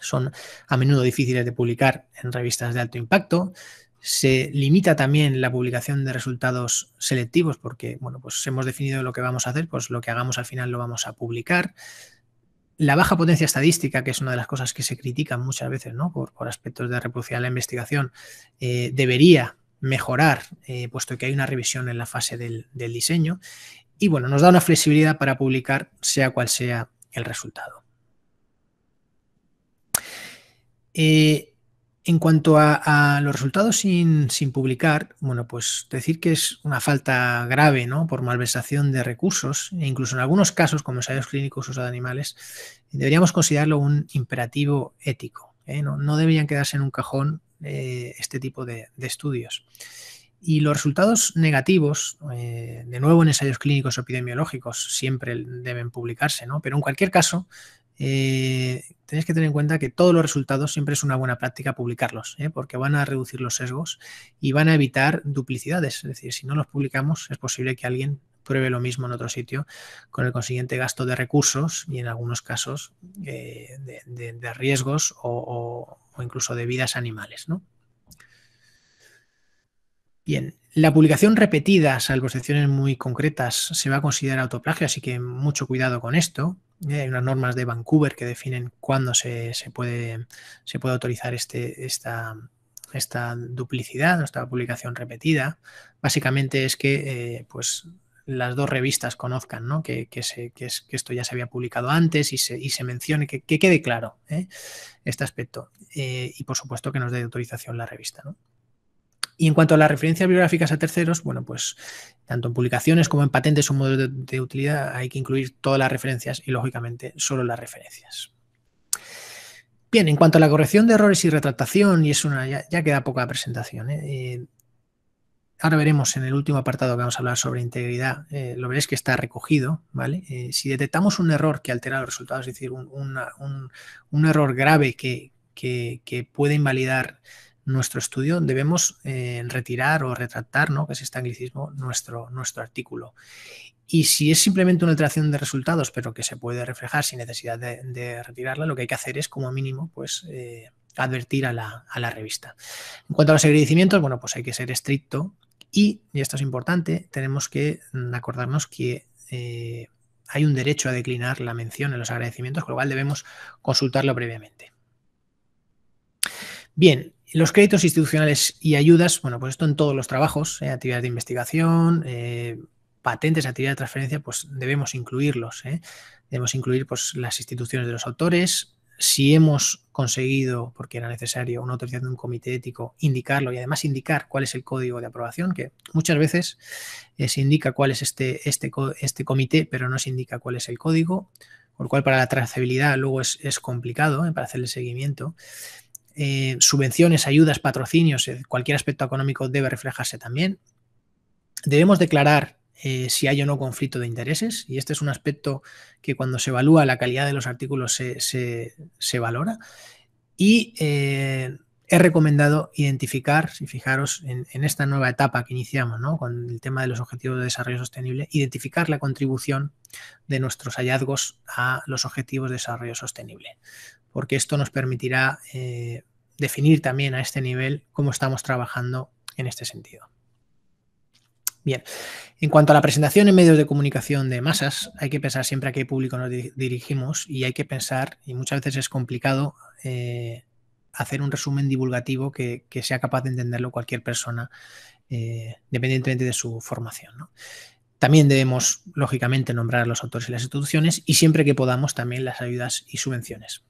son a menudo difíciles de publicar en revistas de alto impacto. Se limita también la publicación de resultados selectivos porque, bueno, pues hemos definido lo que vamos a hacer, pues lo que hagamos al final lo vamos a publicar. La baja potencia estadística, que es una de las cosas que se critican muchas veces, ¿no? Por, aspectos de reproducibilidad de la investigación, eh, debería mejorar, eh, puesto que hay una revisión en la fase del, del diseño. Y bueno, nos da una flexibilidad para publicar sea cual sea el resultado. Eh, en cuanto a, los resultados sin, publicar, bueno, pues decir que es una falta grave, ¿no? Por malversación de recursos, e incluso en algunos casos, como ensayos clínicos o de animales, deberíamos considerarlo un imperativo ético. ¿eh? No, deberían quedarse en un cajón eh, este tipo de, estudios. Y los resultados negativos, de nuevo en ensayos clínicos o epidemiológicos, siempre deben publicarse, ¿no? Pero en cualquier caso, eh, tenéis que tener en cuenta que todos los resultados siempre es una buena práctica publicarlos, ¿eh? porque van a reducir los sesgos y van a evitar duplicidades. Es decir, si no los publicamos, es posible que alguien pruebe lo mismo en otro sitio con el consiguiente gasto de recursos y en algunos casos eh, de, riesgos o, incluso de vidas animales. Bien, la publicación repetida, salvo excepciones muy concretas, se va a considerar autoplagio, así que mucho cuidado con esto. Eh, hay unas normas de Vancouver que definen cuándo se, puede, se puede autorizar este, esta, esta duplicidad, esta publicación repetida. Básicamente es que eh, pues, las dos revistas conozcan ¿no? que, que, esto ya se había publicado antes y se, mencione, que, quede claro ¿eh? este aspecto. y por supuesto que nos dé autorización la revista. ¿no? Y en cuanto a las referencias bibliográficas a terceros, bueno, pues tanto en publicaciones como en patentes o modelos de, de, utilidad hay que incluir todas las referencias y, lógicamente, solo las referencias. Bien, en cuanto a la corrección de errores y retractación, y es una, ya, queda poca presentación. ¿eh? Eh, ahora veremos en el último apartado que vamos a hablar sobre integridad, eh, lo veréis que está recogido, ¿vale? si detectamos un error que altera los resultados, es decir, un, error grave que puede invalidar nuestro estudio debemos eh, retirar o retractar, ¿no? que es este anglicismo, nuestro, nuestro artículo. Y si es simplemente una alteración de resultados, pero que se puede reflejar sin necesidad de, retirarla, lo que hay que hacer es, como mínimo, pues eh, advertir a la, revista. En cuanto a los agradecimientos, bueno, pues hay que ser estricto y, y esto es importante, tenemos que acordarnos que eh, hay un derecho a declinar la mención en los agradecimientos, con lo cual debemos consultarlo previamente. Bien, los créditos institucionales y ayudas, bueno, pues esto en todos los trabajos, eh, actividades de investigación, eh, patentes, actividades de transferencia, pues debemos incluirlos. Eh. Debemos incluir pues, las instituciones de los autores. Si hemos conseguido, porque era necesario, una autorización de un comité ético, indicarlo y además indicar cuál es el código de aprobación, que muchas veces se indica cuál es este, este, este, comité, pero no se indica cuál es el código, por lo cual para la trazabilidad luego es, es complicado para hacer el seguimiento. Eh, subvenciones, ayudas, patrocinios, eh, cualquier aspecto económico debe reflejarse también. Debemos declarar eh, si hay o no conflicto de intereses y este es un aspecto que cuando se evalúa la calidad de los artículos se, valora. Y he recomendado identificar, si fijaros en, esta nueva etapa que iniciamos con el tema de los objetivos de desarrollo sostenible, identificar la contribución de nuestros hallazgos a los objetivos de desarrollo sostenible porque esto nos permitirá eh, definir también a este nivel cómo estamos trabajando en este sentido. Bien, en cuanto a la presentación en medios de comunicación de masas, hay que pensar siempre a qué público nos dirigimos y hay que pensar, y muchas veces es complicado, eh, hacer un resumen divulgativo que, sea capaz de entenderlo cualquier persona, eh, dependientemente de su formación. También debemos, lógicamente, nombrar a los autores y las instituciones y siempre que podamos también las ayudas y subvenciones.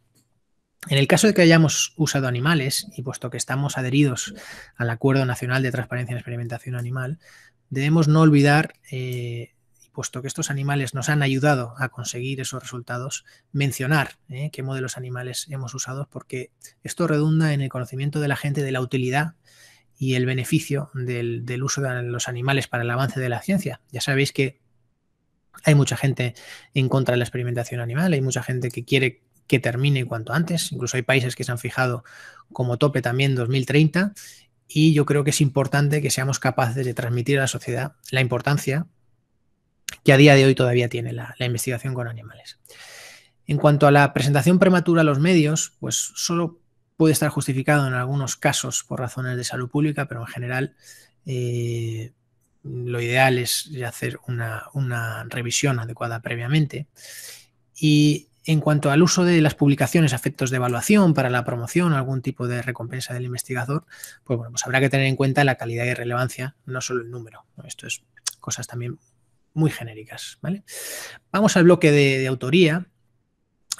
En el caso de que hayamos usado animales, y puesto que estamos adheridos al Acuerdo Nacional de Transparencia en Experimentación Animal, debemos no olvidar, eh, y puesto que estos animales nos han ayudado a conseguir esos resultados, mencionar eh, qué modelos animales hemos usado, porque esto redunda en el conocimiento de la gente de la utilidad y el beneficio del, del uso de los animales para el avance de la ciencia. Ya sabéis que hay mucha gente en contra de la experimentación animal, hay mucha gente que quiere que termine cuanto antes. Incluso hay países que se han fijado como tope también 2030 y yo creo que es importante que seamos capaces de transmitir a la sociedad la importancia que a día de hoy todavía tiene la, investigación con animales. En cuanto a la presentación prematura a los medios, pues solo puede estar justificado en algunos casos por razones de salud pública, pero en general eh, lo ideal es hacer una, una, revisión adecuada previamente. Y en cuanto al uso de las publicaciones a efectos de evaluación para la promoción, algún tipo de recompensa del investigador, pues bueno, pues habrá que tener en cuenta la calidad y relevancia, no solo el número. Esto es cosas también muy genéricas, ¿vale? Vamos al bloque de, de autoría,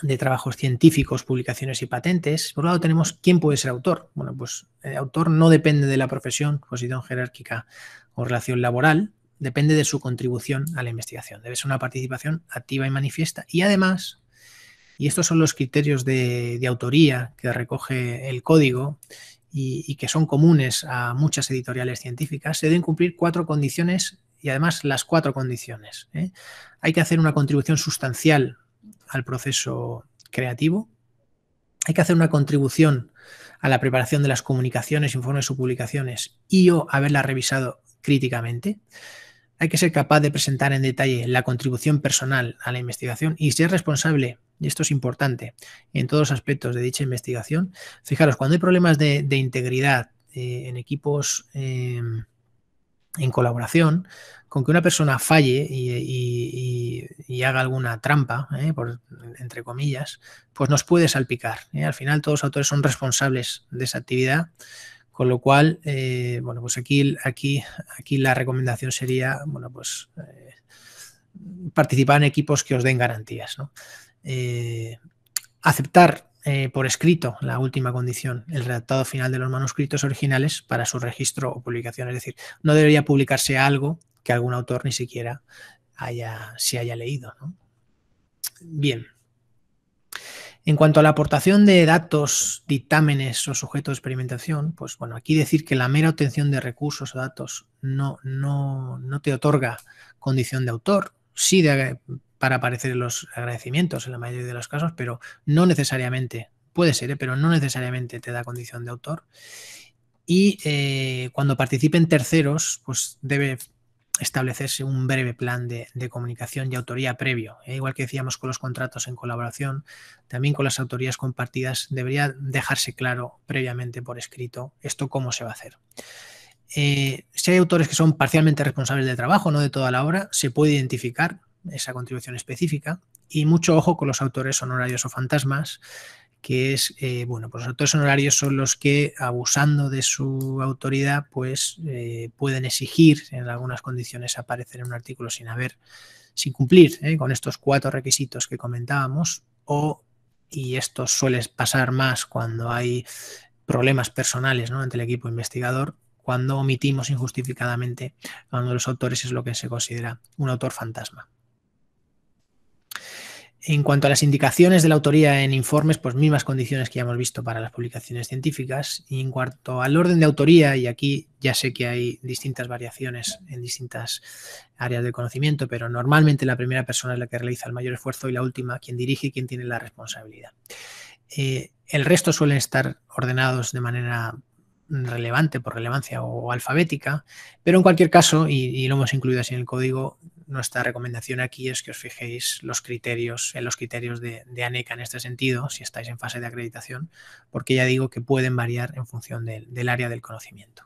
de trabajos científicos, publicaciones y patentes. Por un lado tenemos quién puede ser autor. Bueno, pues el eh, autor no depende de la profesión, posición jerárquica o relación laboral, depende de su contribución a la investigación. Debe ser una participación activa y manifiesta y además y estos son los criterios de, autoría que recoge el código y, que son comunes a muchas editoriales científicas. Se deben cumplir cuatro condiciones y además las cuatro condiciones. ¿eh? Hay que hacer una contribución sustancial al proceso creativo. Hay que hacer una contribución a la preparación de las comunicaciones, informes o publicaciones y o haberla revisado críticamente. Hay que ser capaz de presentar en detalle la contribución personal a la investigación y ser responsable y esto es importante en todos los aspectos de dicha investigación. Fijaros, cuando hay problemas de, integridad eh, en equipos em, en colaboración, con que una persona falle y, haga alguna trampa, eh, entre comillas, pues nos puede salpicar. Eh. Al final todos los autores son responsables de esa actividad. Con lo cual, bueno, pues aquí, aquí, aquí la recomendación sería, bueno, pues participar en equipos que os den garantías. Eh, aceptar eh, por escrito la última condición, el redactado final de los manuscritos originales para su registro o publicación. Es decir, no debería publicarse algo que algún autor ni siquiera haya, se haya leído. Bien. En cuanto a la aportación de datos, dictámenes o sujetos de experimentación, pues bueno, aquí decir que la mera obtención de recursos o datos no, no, no te otorga condición de autor, sí de para aparecer los agradecimientos en la mayoría de los casos, pero no necesariamente, puede ser, ¿eh? pero no necesariamente te da condición de autor. Y eh, cuando participen terceros, pues debe establecerse un breve plan de, comunicación y autoría previo. ¿eh? igual que decíamos con los contratos en colaboración, también con las autorías compartidas debería dejarse claro previamente por escrito esto cómo se va a hacer. si hay autores que son parcialmente responsables del trabajo, no de toda la obra, se puede identificar esa contribución específica. Y mucho ojo con los autores honorarios o fantasmas, que es, eh, bueno, pues los autores honorarios son los que, abusando de su autoridad, pues eh, pueden exigir en algunas condiciones aparecer en un artículo sin haber, sin cumplir eh, con estos cuatro requisitos que comentábamos, o, y esto suele pasar más cuando hay problemas personales ¿no? ante el equipo investigador, cuando omitimos injustificadamente a uno de los autores es lo que se considera un autor fantasma. En cuanto a las indicaciones de la autoría en informes, pues mismas condiciones que ya hemos visto para las publicaciones científicas. Y en cuanto al orden de autoría, y aquí ya sé que hay distintas variaciones en distintas áreas de conocimiento, pero normalmente la primera persona es la que realiza el mayor esfuerzo y la última quien dirige y quien tiene la responsabilidad. Eh, el resto suelen estar ordenados de manera relevante por relevancia o, alfabética, pero en cualquier caso, y, y lo hemos incluido así en el código, nuestra recomendación aquí es que os fijéis los criterios, en los criterios de, ANECA en este sentido, si estáis en fase de acreditación, porque ya digo que pueden variar en función del área del conocimiento.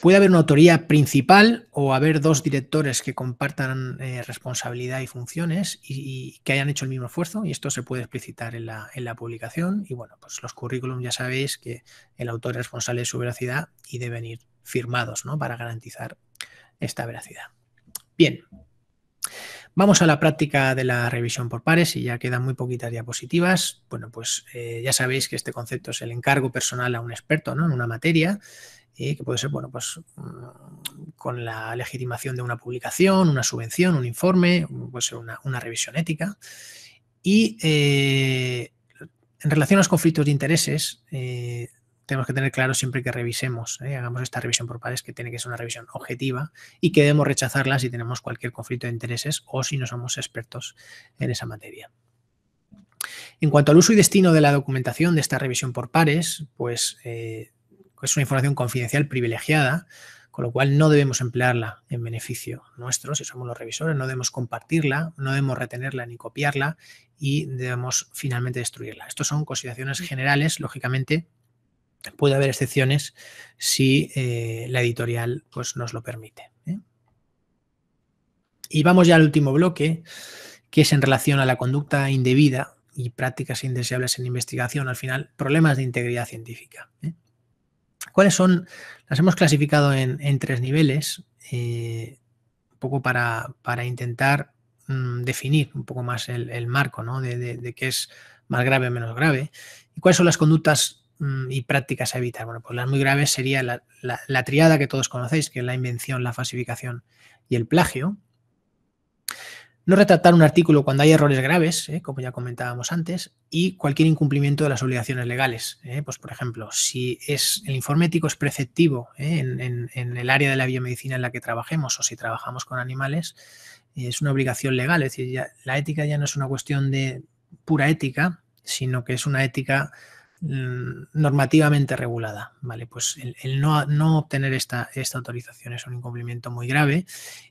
Puede haber una autoría principal o haber dos directores que compartan eh, responsabilidad y funciones y, que hayan hecho el mismo esfuerzo y esto se puede explicitar en la, publicación y bueno, pues los currículums ya sabéis que el autor es responsable de su veracidad y deben ir firmados ¿no? para garantizar esta veracidad. Bien, Vamos a la práctica de la revisión por pares y ya quedan muy poquitas diapositivas. Bueno, pues eh, ya sabéis que este concepto es el encargo personal a un experto en una materia que puede ser, bueno, pues mm, con la legitimación de una publicación, una subvención, un informe, puede ser una, revisión ética. Y eh, en relación a los conflictos de intereses, eh, tenemos que tener claro siempre que revisemos, ¿eh? hagamos esta revisión por pares, que tiene que ser una revisión objetiva y que debemos rechazarla si tenemos cualquier conflicto de intereses o si no somos expertos en esa materia. En cuanto al uso y destino de la documentación de esta revisión por pares, pues eh, es una información confidencial privilegiada, con lo cual no debemos emplearla en beneficio nuestro, si somos los revisores, no debemos compartirla, no debemos retenerla ni copiarla y debemos finalmente destruirla. Estas son consideraciones generales, lógicamente, Puede haber excepciones si eh, la editorial pues, nos lo permite. ¿eh? Y vamos ya al último bloque, que es en relación a la conducta indebida y prácticas indeseables en investigación, al final, problemas de integridad científica. ¿eh? ¿Cuáles son? Las hemos clasificado en, tres niveles, un poco para, intentar mm, definir un poco más el, marco de, de qué es más grave o menos grave. ¿Y cuáles son las conductas Mm, y prácticas a evitar. Bueno, pues las muy graves sería la, la, triada que todos conocéis, que es la invención, la falsificación y el plagio. No retratar un artículo cuando hay errores graves, ¿eh? como ya comentábamos antes, y cualquier incumplimiento de las obligaciones legales. ¿eh? Pues, por ejemplo, si es el informe ético es preceptivo ¿eh? en, el área de la biomedicina en la que trabajemos o si trabajamos con animales, es una obligación legal. Es decir, la ética ya no es una cuestión de pura ética, sino que es una ética Mm, normativamente regulada. Vale, pues el, no, obtener esta, autorización es un incumplimiento muy grave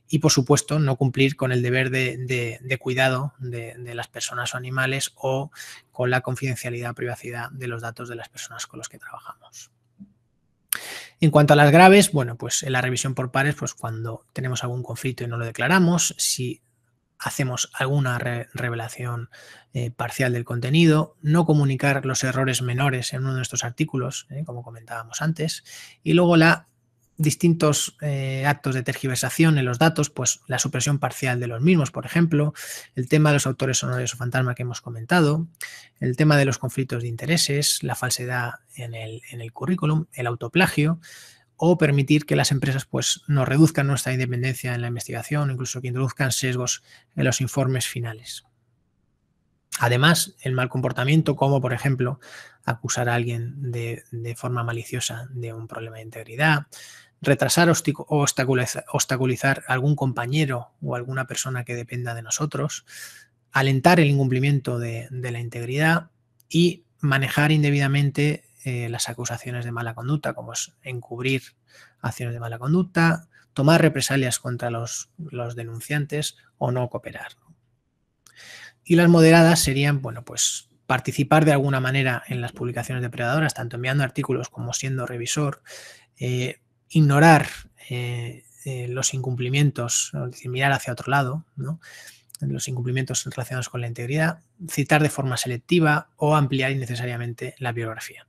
y, por supuesto, no cumplir con el deber de, cuidado de, las personas o animales o con la confidencialidad privacidad de los datos de las personas con los que trabajamos. En cuanto a las graves, bueno, pues en la revisión por pares, pues cuando tenemos algún conflicto y no lo declaramos, si hacemos alguna revelación eh, parcial del contenido, no comunicar los errores menores en uno de nuestros artículos, eh, como comentábamos antes, y luego la distintos eh, actos de tergiversación en los datos, pues la supresión parcial de los mismos, por ejemplo, el tema de los autores honorarios o fantasma que hemos comentado, el tema de los conflictos de intereses, la falsedad en el currículum, el autoplagio, o permitir que las empresas pues, nos reduzcan nuestra independencia en la investigación, incluso que introduzcan sesgos en los informes finales. Además, el mal comportamiento, como por ejemplo acusar a alguien de, forma maliciosa de un problema de integridad, retrasar o obstaculizar algún compañero o alguna persona que dependa de nosotros, alentar el incumplimiento de la integridad y manejar indebidamente eh, las acusaciones de mala conducta, como es encubrir acciones de mala conducta, tomar represalias contra los, denunciantes o no cooperar. Y las moderadas serían, bueno, pues participar de alguna manera en las publicaciones depredadoras, tanto enviando artículos como siendo revisor, eh, ignorar eh, los incumplimientos, mirar hacia otro lado, ¿no? los incumplimientos relacionados con la integridad, citar de forma selectiva o ampliar innecesariamente la biografía.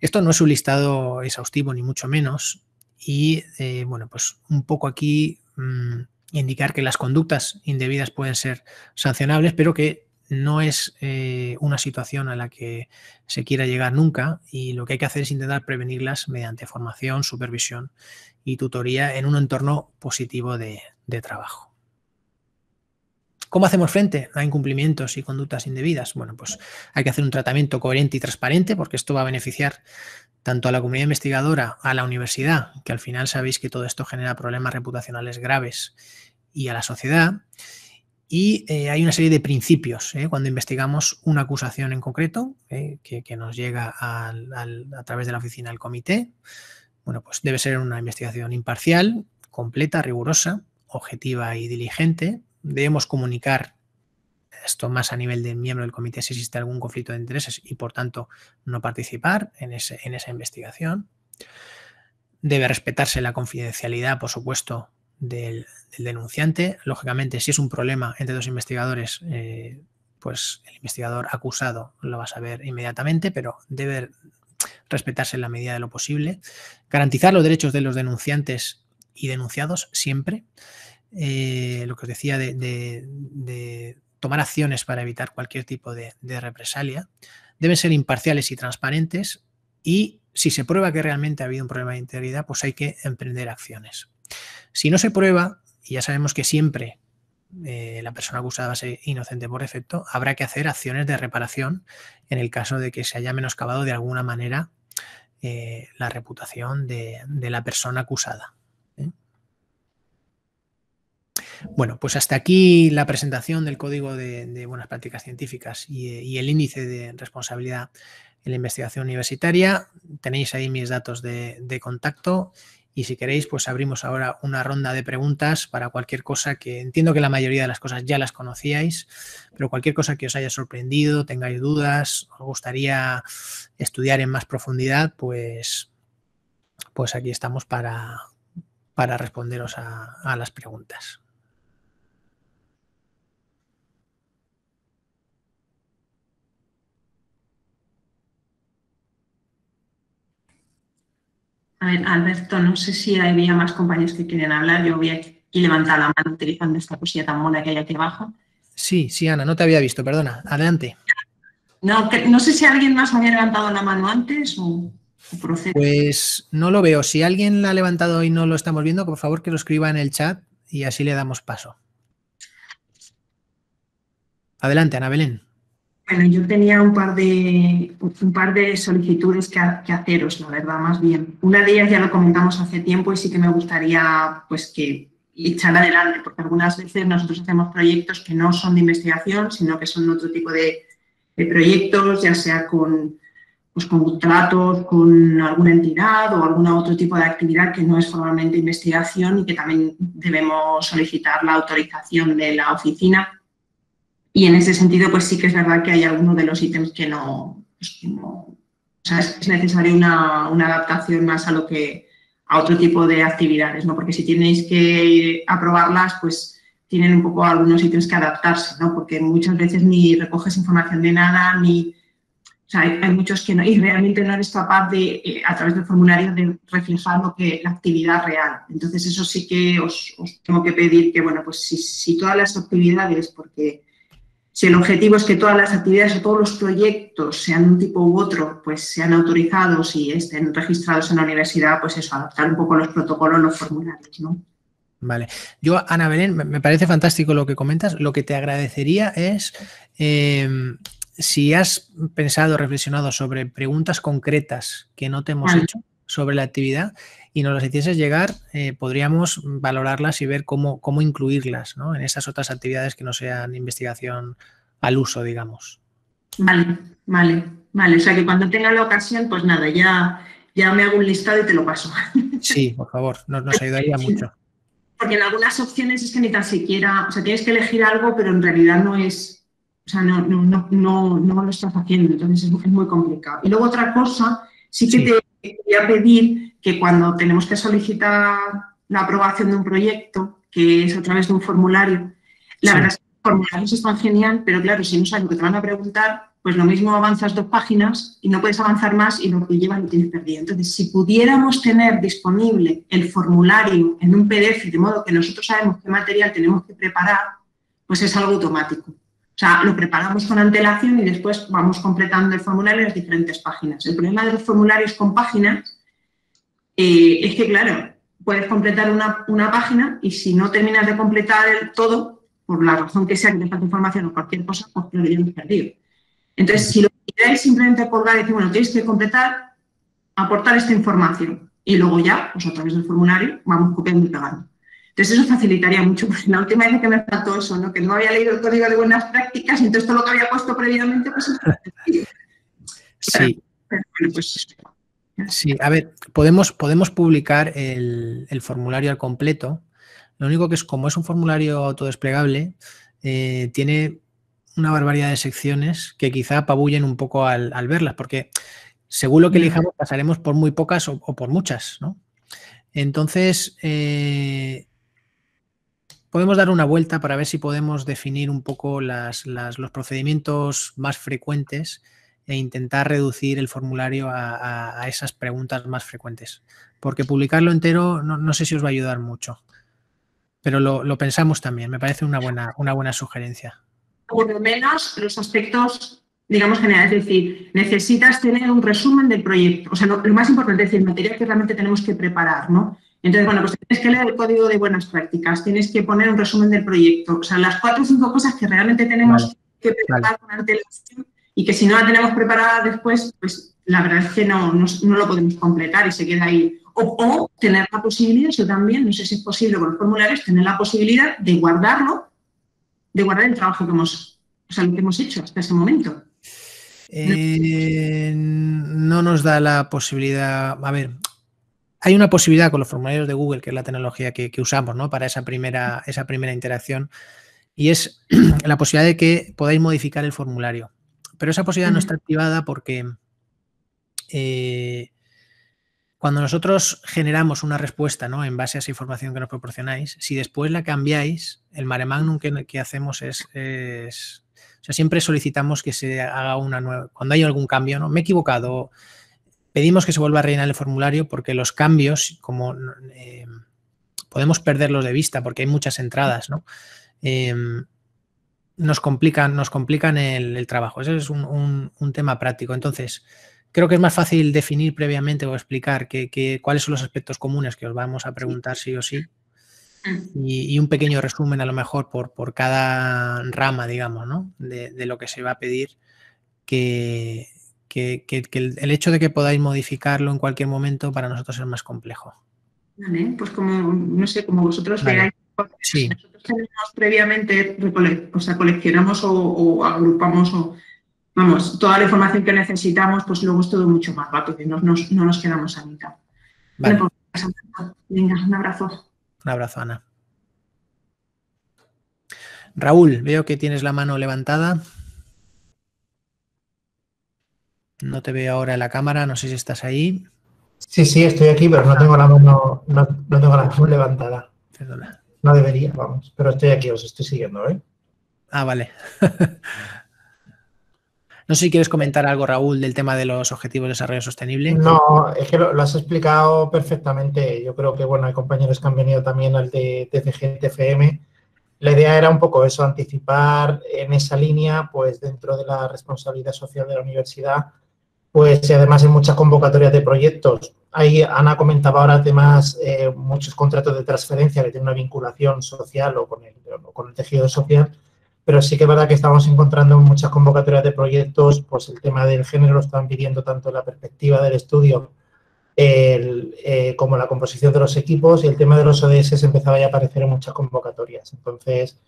Esto no es un listado exhaustivo, ni mucho menos. Y eh, bueno, pues un poco aquí mm, indicar que las conductas indebidas pueden ser sancionables, pero que no es eh, una situación a la que se quiera llegar nunca y lo que hay que hacer es intentar prevenirlas mediante formación, supervisión y tutoría en un entorno positivo de trabajo. ¿Cómo hacemos frente a incumplimientos y conductas indebidas? Bueno, pues hay que hacer un tratamiento coherente y transparente porque esto va a beneficiar tanto a la comunidad investigadora, a la universidad, que al final sabéis que todo esto genera problemas reputacionales graves, y a la sociedad. Y eh, hay una serie de principios eh, cuando investigamos una acusación en concreto eh, que, nos llega a través de la oficina del comité. Bueno, pues debe ser una investigación imparcial, completa, rigurosa, objetiva y diligente, debemos comunicar esto más a nivel de miembro del comité si existe algún conflicto de intereses y por tanto no participar en, ese, en esa investigación. Debe respetarse la confidencialidad, por supuesto, del, denunciante. Lógicamente, si es un problema entre dos investigadores, eh, pues el investigador acusado lo va a saber inmediatamente, pero debe respetarse en la medida de lo posible. Garantizar los derechos de los denunciantes y denunciados siempre. Eh, lo que os decía de, tomar acciones para evitar cualquier tipo de, represalia, deben ser imparciales y transparentes y si se prueba que realmente ha habido un problema de integridad, pues hay que emprender acciones. Si no se prueba, y ya sabemos que siempre eh, la persona acusada va a ser inocente por defecto, habrá que hacer acciones de reparación en el caso de que se haya menoscabado de alguna manera eh, la reputación de la persona acusada. Bueno, pues hasta aquí la presentación del Código de, Buenas Prácticas Científicas y, el índice de responsabilidad en la investigación universitaria. Tenéis ahí mis datos de, contacto y si queréis, pues abrimos ahora una ronda de preguntas para cualquier cosa que entiendo que la mayoría de las cosas ya las conocíais, pero cualquier cosa que os haya sorprendido, tengáis dudas, os gustaría estudiar en más profundidad, pues, pues aquí estamos para, responderos a las preguntas. A ver, Alberto, no sé si había más compañeros que quieren hablar. Yo voy a y levantar la mano utilizando esta cosilla tan mola que hay aquí abajo. Sí, sí, Ana, no te había visto, perdona. Adelante. No, sé si alguien más había levantado la mano antes o, o procede. Pues no lo veo. Si alguien la ha levantado y no lo estamos viendo, por favor que lo escriba en el chat y así le damos paso. Adelante, Ana Belén. Bueno, yo tenía un par de, un par de solicitudes que, que, haceros, la verdad, más bien. Una de ellas ya lo comentamos hace tiempo y sí que me gustaría pues, que echar adelante, porque algunas veces nosotros hacemos proyectos que no son de investigación, sino que son otro tipo de, proyectos, ya sea con, pues, con contratos, con alguna entidad o algún otro tipo de actividad que no es formalmente investigación y que también debemos solicitar la autorización de la oficina y en ese sentido, pues sí que es verdad que hay algunos de los ítems que no, pues, o sea, es necesario una, una, adaptación más a lo que a otro tipo de actividades, ¿no? Porque si tenéis que aprobarlas, pues tienen un poco algunos ítems que adaptarse, ¿no? Porque muchas veces ni recoges información de nada, ni... O sea, hay, muchos que no, y realmente no eres capaz de, eh, a través del formulario, de reflejar lo que, la actividad real. Entonces, eso sí que os, os tengo que pedir que, bueno, pues si, si todas las actividades, porque si el objetivo es que todas las actividades o todos los proyectos, sean de un tipo u otro, pues sean autorizados y estén registrados en la universidad, pues eso, adaptar un poco los protocolos, los formularios, ¿no? Vale. Yo, Ana Belén, me parece fantástico lo que comentas. Lo que te agradecería es eh, si has pensado, reflexionado sobre preguntas concretas que no te hemos hecho sobre la actividad, y nos las hicieses llegar, eh, podríamos valorarlas y ver cómo, cómo incluirlas en esas otras actividades que no sean investigación al uso, digamos. Vale, vale, vale. O sea que cuando tenga la ocasión, pues nada, ya, ya me hago un listado y te lo paso. Sí, por favor, nos, ayudaría mucho. Porque en algunas opciones es que ni tan siquiera, o sea, tienes que elegir algo, pero en realidad no es, o sea, no, no, no, no, lo estás haciendo, entonces es, muy complicado. Y luego otra cosa, sí que te te a pedir que cuando tenemos que solicitar la aprobación de un proyecto, que es a través de un formulario, la verdad es que los formularios están genial, pero claro, si no sabes lo que te van a preguntar, pues lo mismo avanzas dos páginas y no puedes avanzar más y lo que llevas lo tienes perdido. Entonces, si pudiéramos tener disponible el formulario en un PDF, de modo que nosotros sabemos qué material tenemos que preparar, pues es algo automático. O sea, lo preparamos con antelación y después vamos completando el formulario en las diferentes páginas. El problema de los formularios con páginas eh, es que, claro, puedes completar una, página y si no terminas de completar todo, por la razón que sea que te falta información o cualquier cosa, pues lo habíamos perdido. Entonces, si lo queréis simplemente colgar y decir, bueno, tienes que completar, aportar esta información y luego ya, pues a través del formulario, vamos copiando y pegando. Entonces eso facilitaría mucho, porque la última vez que me faltó eso, ¿no? que no había leído el código de buenas prácticas, entonces todo lo que había puesto previamente, pues... Sí. Pero, bueno, pues Sí, a ver, podemos, publicar el, formulario al completo. Lo único que es, como es un formulario autodesplegable, eh, tiene una barbaridad de secciones que quizá apabullen un poco al, verlas, porque según lo que elijamos pasaremos por muy pocas o, por muchas, ¿no? Entonces, eh, podemos dar una vuelta para ver si podemos definir un poco los procedimientos más frecuentes e intentar reducir el formulario a, esas preguntas más frecuentes. Porque publicarlo entero no, no, sé si os va a ayudar mucho. Pero lo, pensamos también, me parece una buena, una buena sugerencia. Por lo menos los aspectos digamos, generales. Es decir, necesitas tener un resumen del proyecto. O sea, lo, más importante es decir, material que realmente tenemos que preparar, ¿no? Entonces, bueno, pues tienes que leer el código de buenas prácticas, tienes que poner un resumen del proyecto. O sea, las cuatro o cinco cosas que realmente tenemos que preparar durante y que si no la tenemos preparada después, pues la verdad es que no, no, lo podemos completar y se queda ahí. O, tener la posibilidad, eso también, no sé si es posible con los formularios, tener la posibilidad de guardarlo, de guardar el trabajo que hemos, hemos hecho hasta ese momento. Eh, no nos da la posibilidad, a ver, hay una posibilidad con los formularios de Google, que es la tecnología que, que usamos ¿no? para esa primera, esa primera interacción, y es la posibilidad de que podáis modificar el formulario. Pero esa posibilidad no está activada porque eh, cuando nosotros generamos una respuesta ¿no? en base a esa información que nos proporcionáis, si después la cambiáis, el mare magnum que, hacemos es, O sea, siempre solicitamos que se haga una nueva... Cuando hay algún cambio, ¿no? Me he equivocado. Pedimos que se vuelva a rellenar el formulario porque los cambios, como... Eh, podemos perderlos de vista porque hay muchas entradas, ¿no? Eh, nos complican, nos complican el, trabajo. Ese es un, un, tema práctico. Entonces, creo que es más fácil definir previamente o explicar que, cuáles son los aspectos comunes que os vamos a preguntar sí o sí. Mm. Y, un pequeño resumen a lo mejor por, por cada rama, digamos, ¿no? de, lo que se va a pedir que, el, hecho de que podáis modificarlo en cualquier momento para nosotros es más complejo. Vale, pues como, no sé, como vosotros si sí. nosotros previamente pues, o sea, coleccionamos o, agrupamos o, vamos, toda la información que necesitamos, pues luego es todo mucho más rápido y no, nos quedamos a mitad. Vale. venga, un abrazo. Un abrazo, Ana. Raúl, veo que tienes la mano levantada. No te veo ahora en la cámara, no sé si estás ahí. Sí, sí, estoy aquí, pero no tengo la mano, no tengo la mano levantada. Perdona. No debería, vamos. Pero estoy aquí, os estoy siguiendo, ¿eh? Ah, vale. no sé si quieres comentar algo, Raúl, del tema de los objetivos de desarrollo sostenible. No, es que lo, has explicado perfectamente. Yo creo que, bueno, hay compañeros que han venido también al de tfm La idea era un poco eso, anticipar en esa línea, pues dentro de la responsabilidad social de la universidad, pues además en muchas convocatorias de proyectos, Ahí Ana comentaba ahora temas, eh, muchos contratos de transferencia que tienen una vinculación social o con, el, con el tejido social, pero sí que es verdad que estamos encontrando muchas convocatorias de proyectos, pues el tema del género lo están pidiendo tanto la perspectiva del estudio eh, como la composición de los equipos y el tema de los ODS empezaba ya a aparecer en muchas convocatorias. Entonces,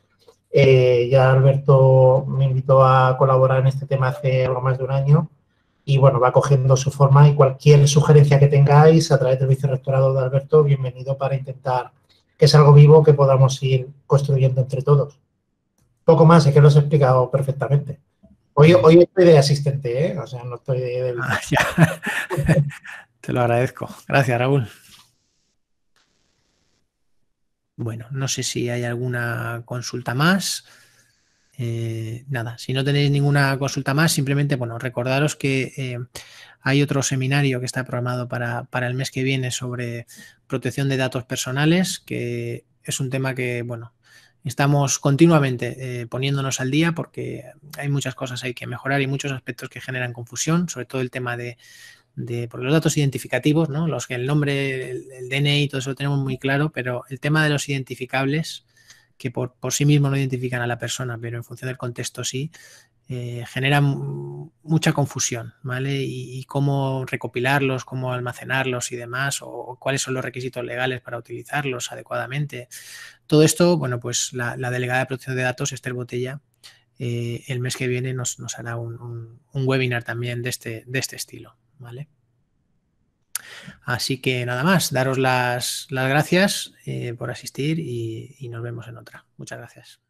eh, ya Alberto me invitó a colaborar en este tema hace algo más de un año y bueno, va cogiendo su forma y cualquier sugerencia que tengáis a través del vicerrectorado de Alberto, bienvenido para intentar que es algo vivo que podamos ir construyendo entre todos. Poco más, es que lo has explicado perfectamente. Hoy, estoy de asistente, ¿eh? o sea, no estoy de... Ah, Te lo agradezco. Gracias, Raúl. Bueno, no sé si hay alguna consulta más. Eh, nada, si no tenéis ninguna consulta más, simplemente, bueno, recordaros que eh, hay otro seminario que está programado para, el mes que viene sobre protección de datos personales, que es un tema que, bueno, estamos continuamente eh, poniéndonos al día porque hay muchas cosas hay que mejorar y muchos aspectos que generan confusión, sobre todo el tema de, los datos identificativos, ¿no? Los que el nombre, el DNI, todo eso lo tenemos muy claro, pero el tema de los identificables que por, por, sí mismo no identifican a la persona, pero en función del contexto sí, eh, generan mucha confusión, ¿vale? Y, cómo recopilarlos, cómo almacenarlos y demás, o, cuáles son los requisitos legales para utilizarlos adecuadamente. Todo esto, bueno, pues la, delegada de protección de datos, Esther Botella, eh, el mes que viene nos, hará un, webinar también de este, de este estilo, ¿vale? Así que nada más, daros las, gracias eh, por asistir y nos vemos en otra. Muchas gracias.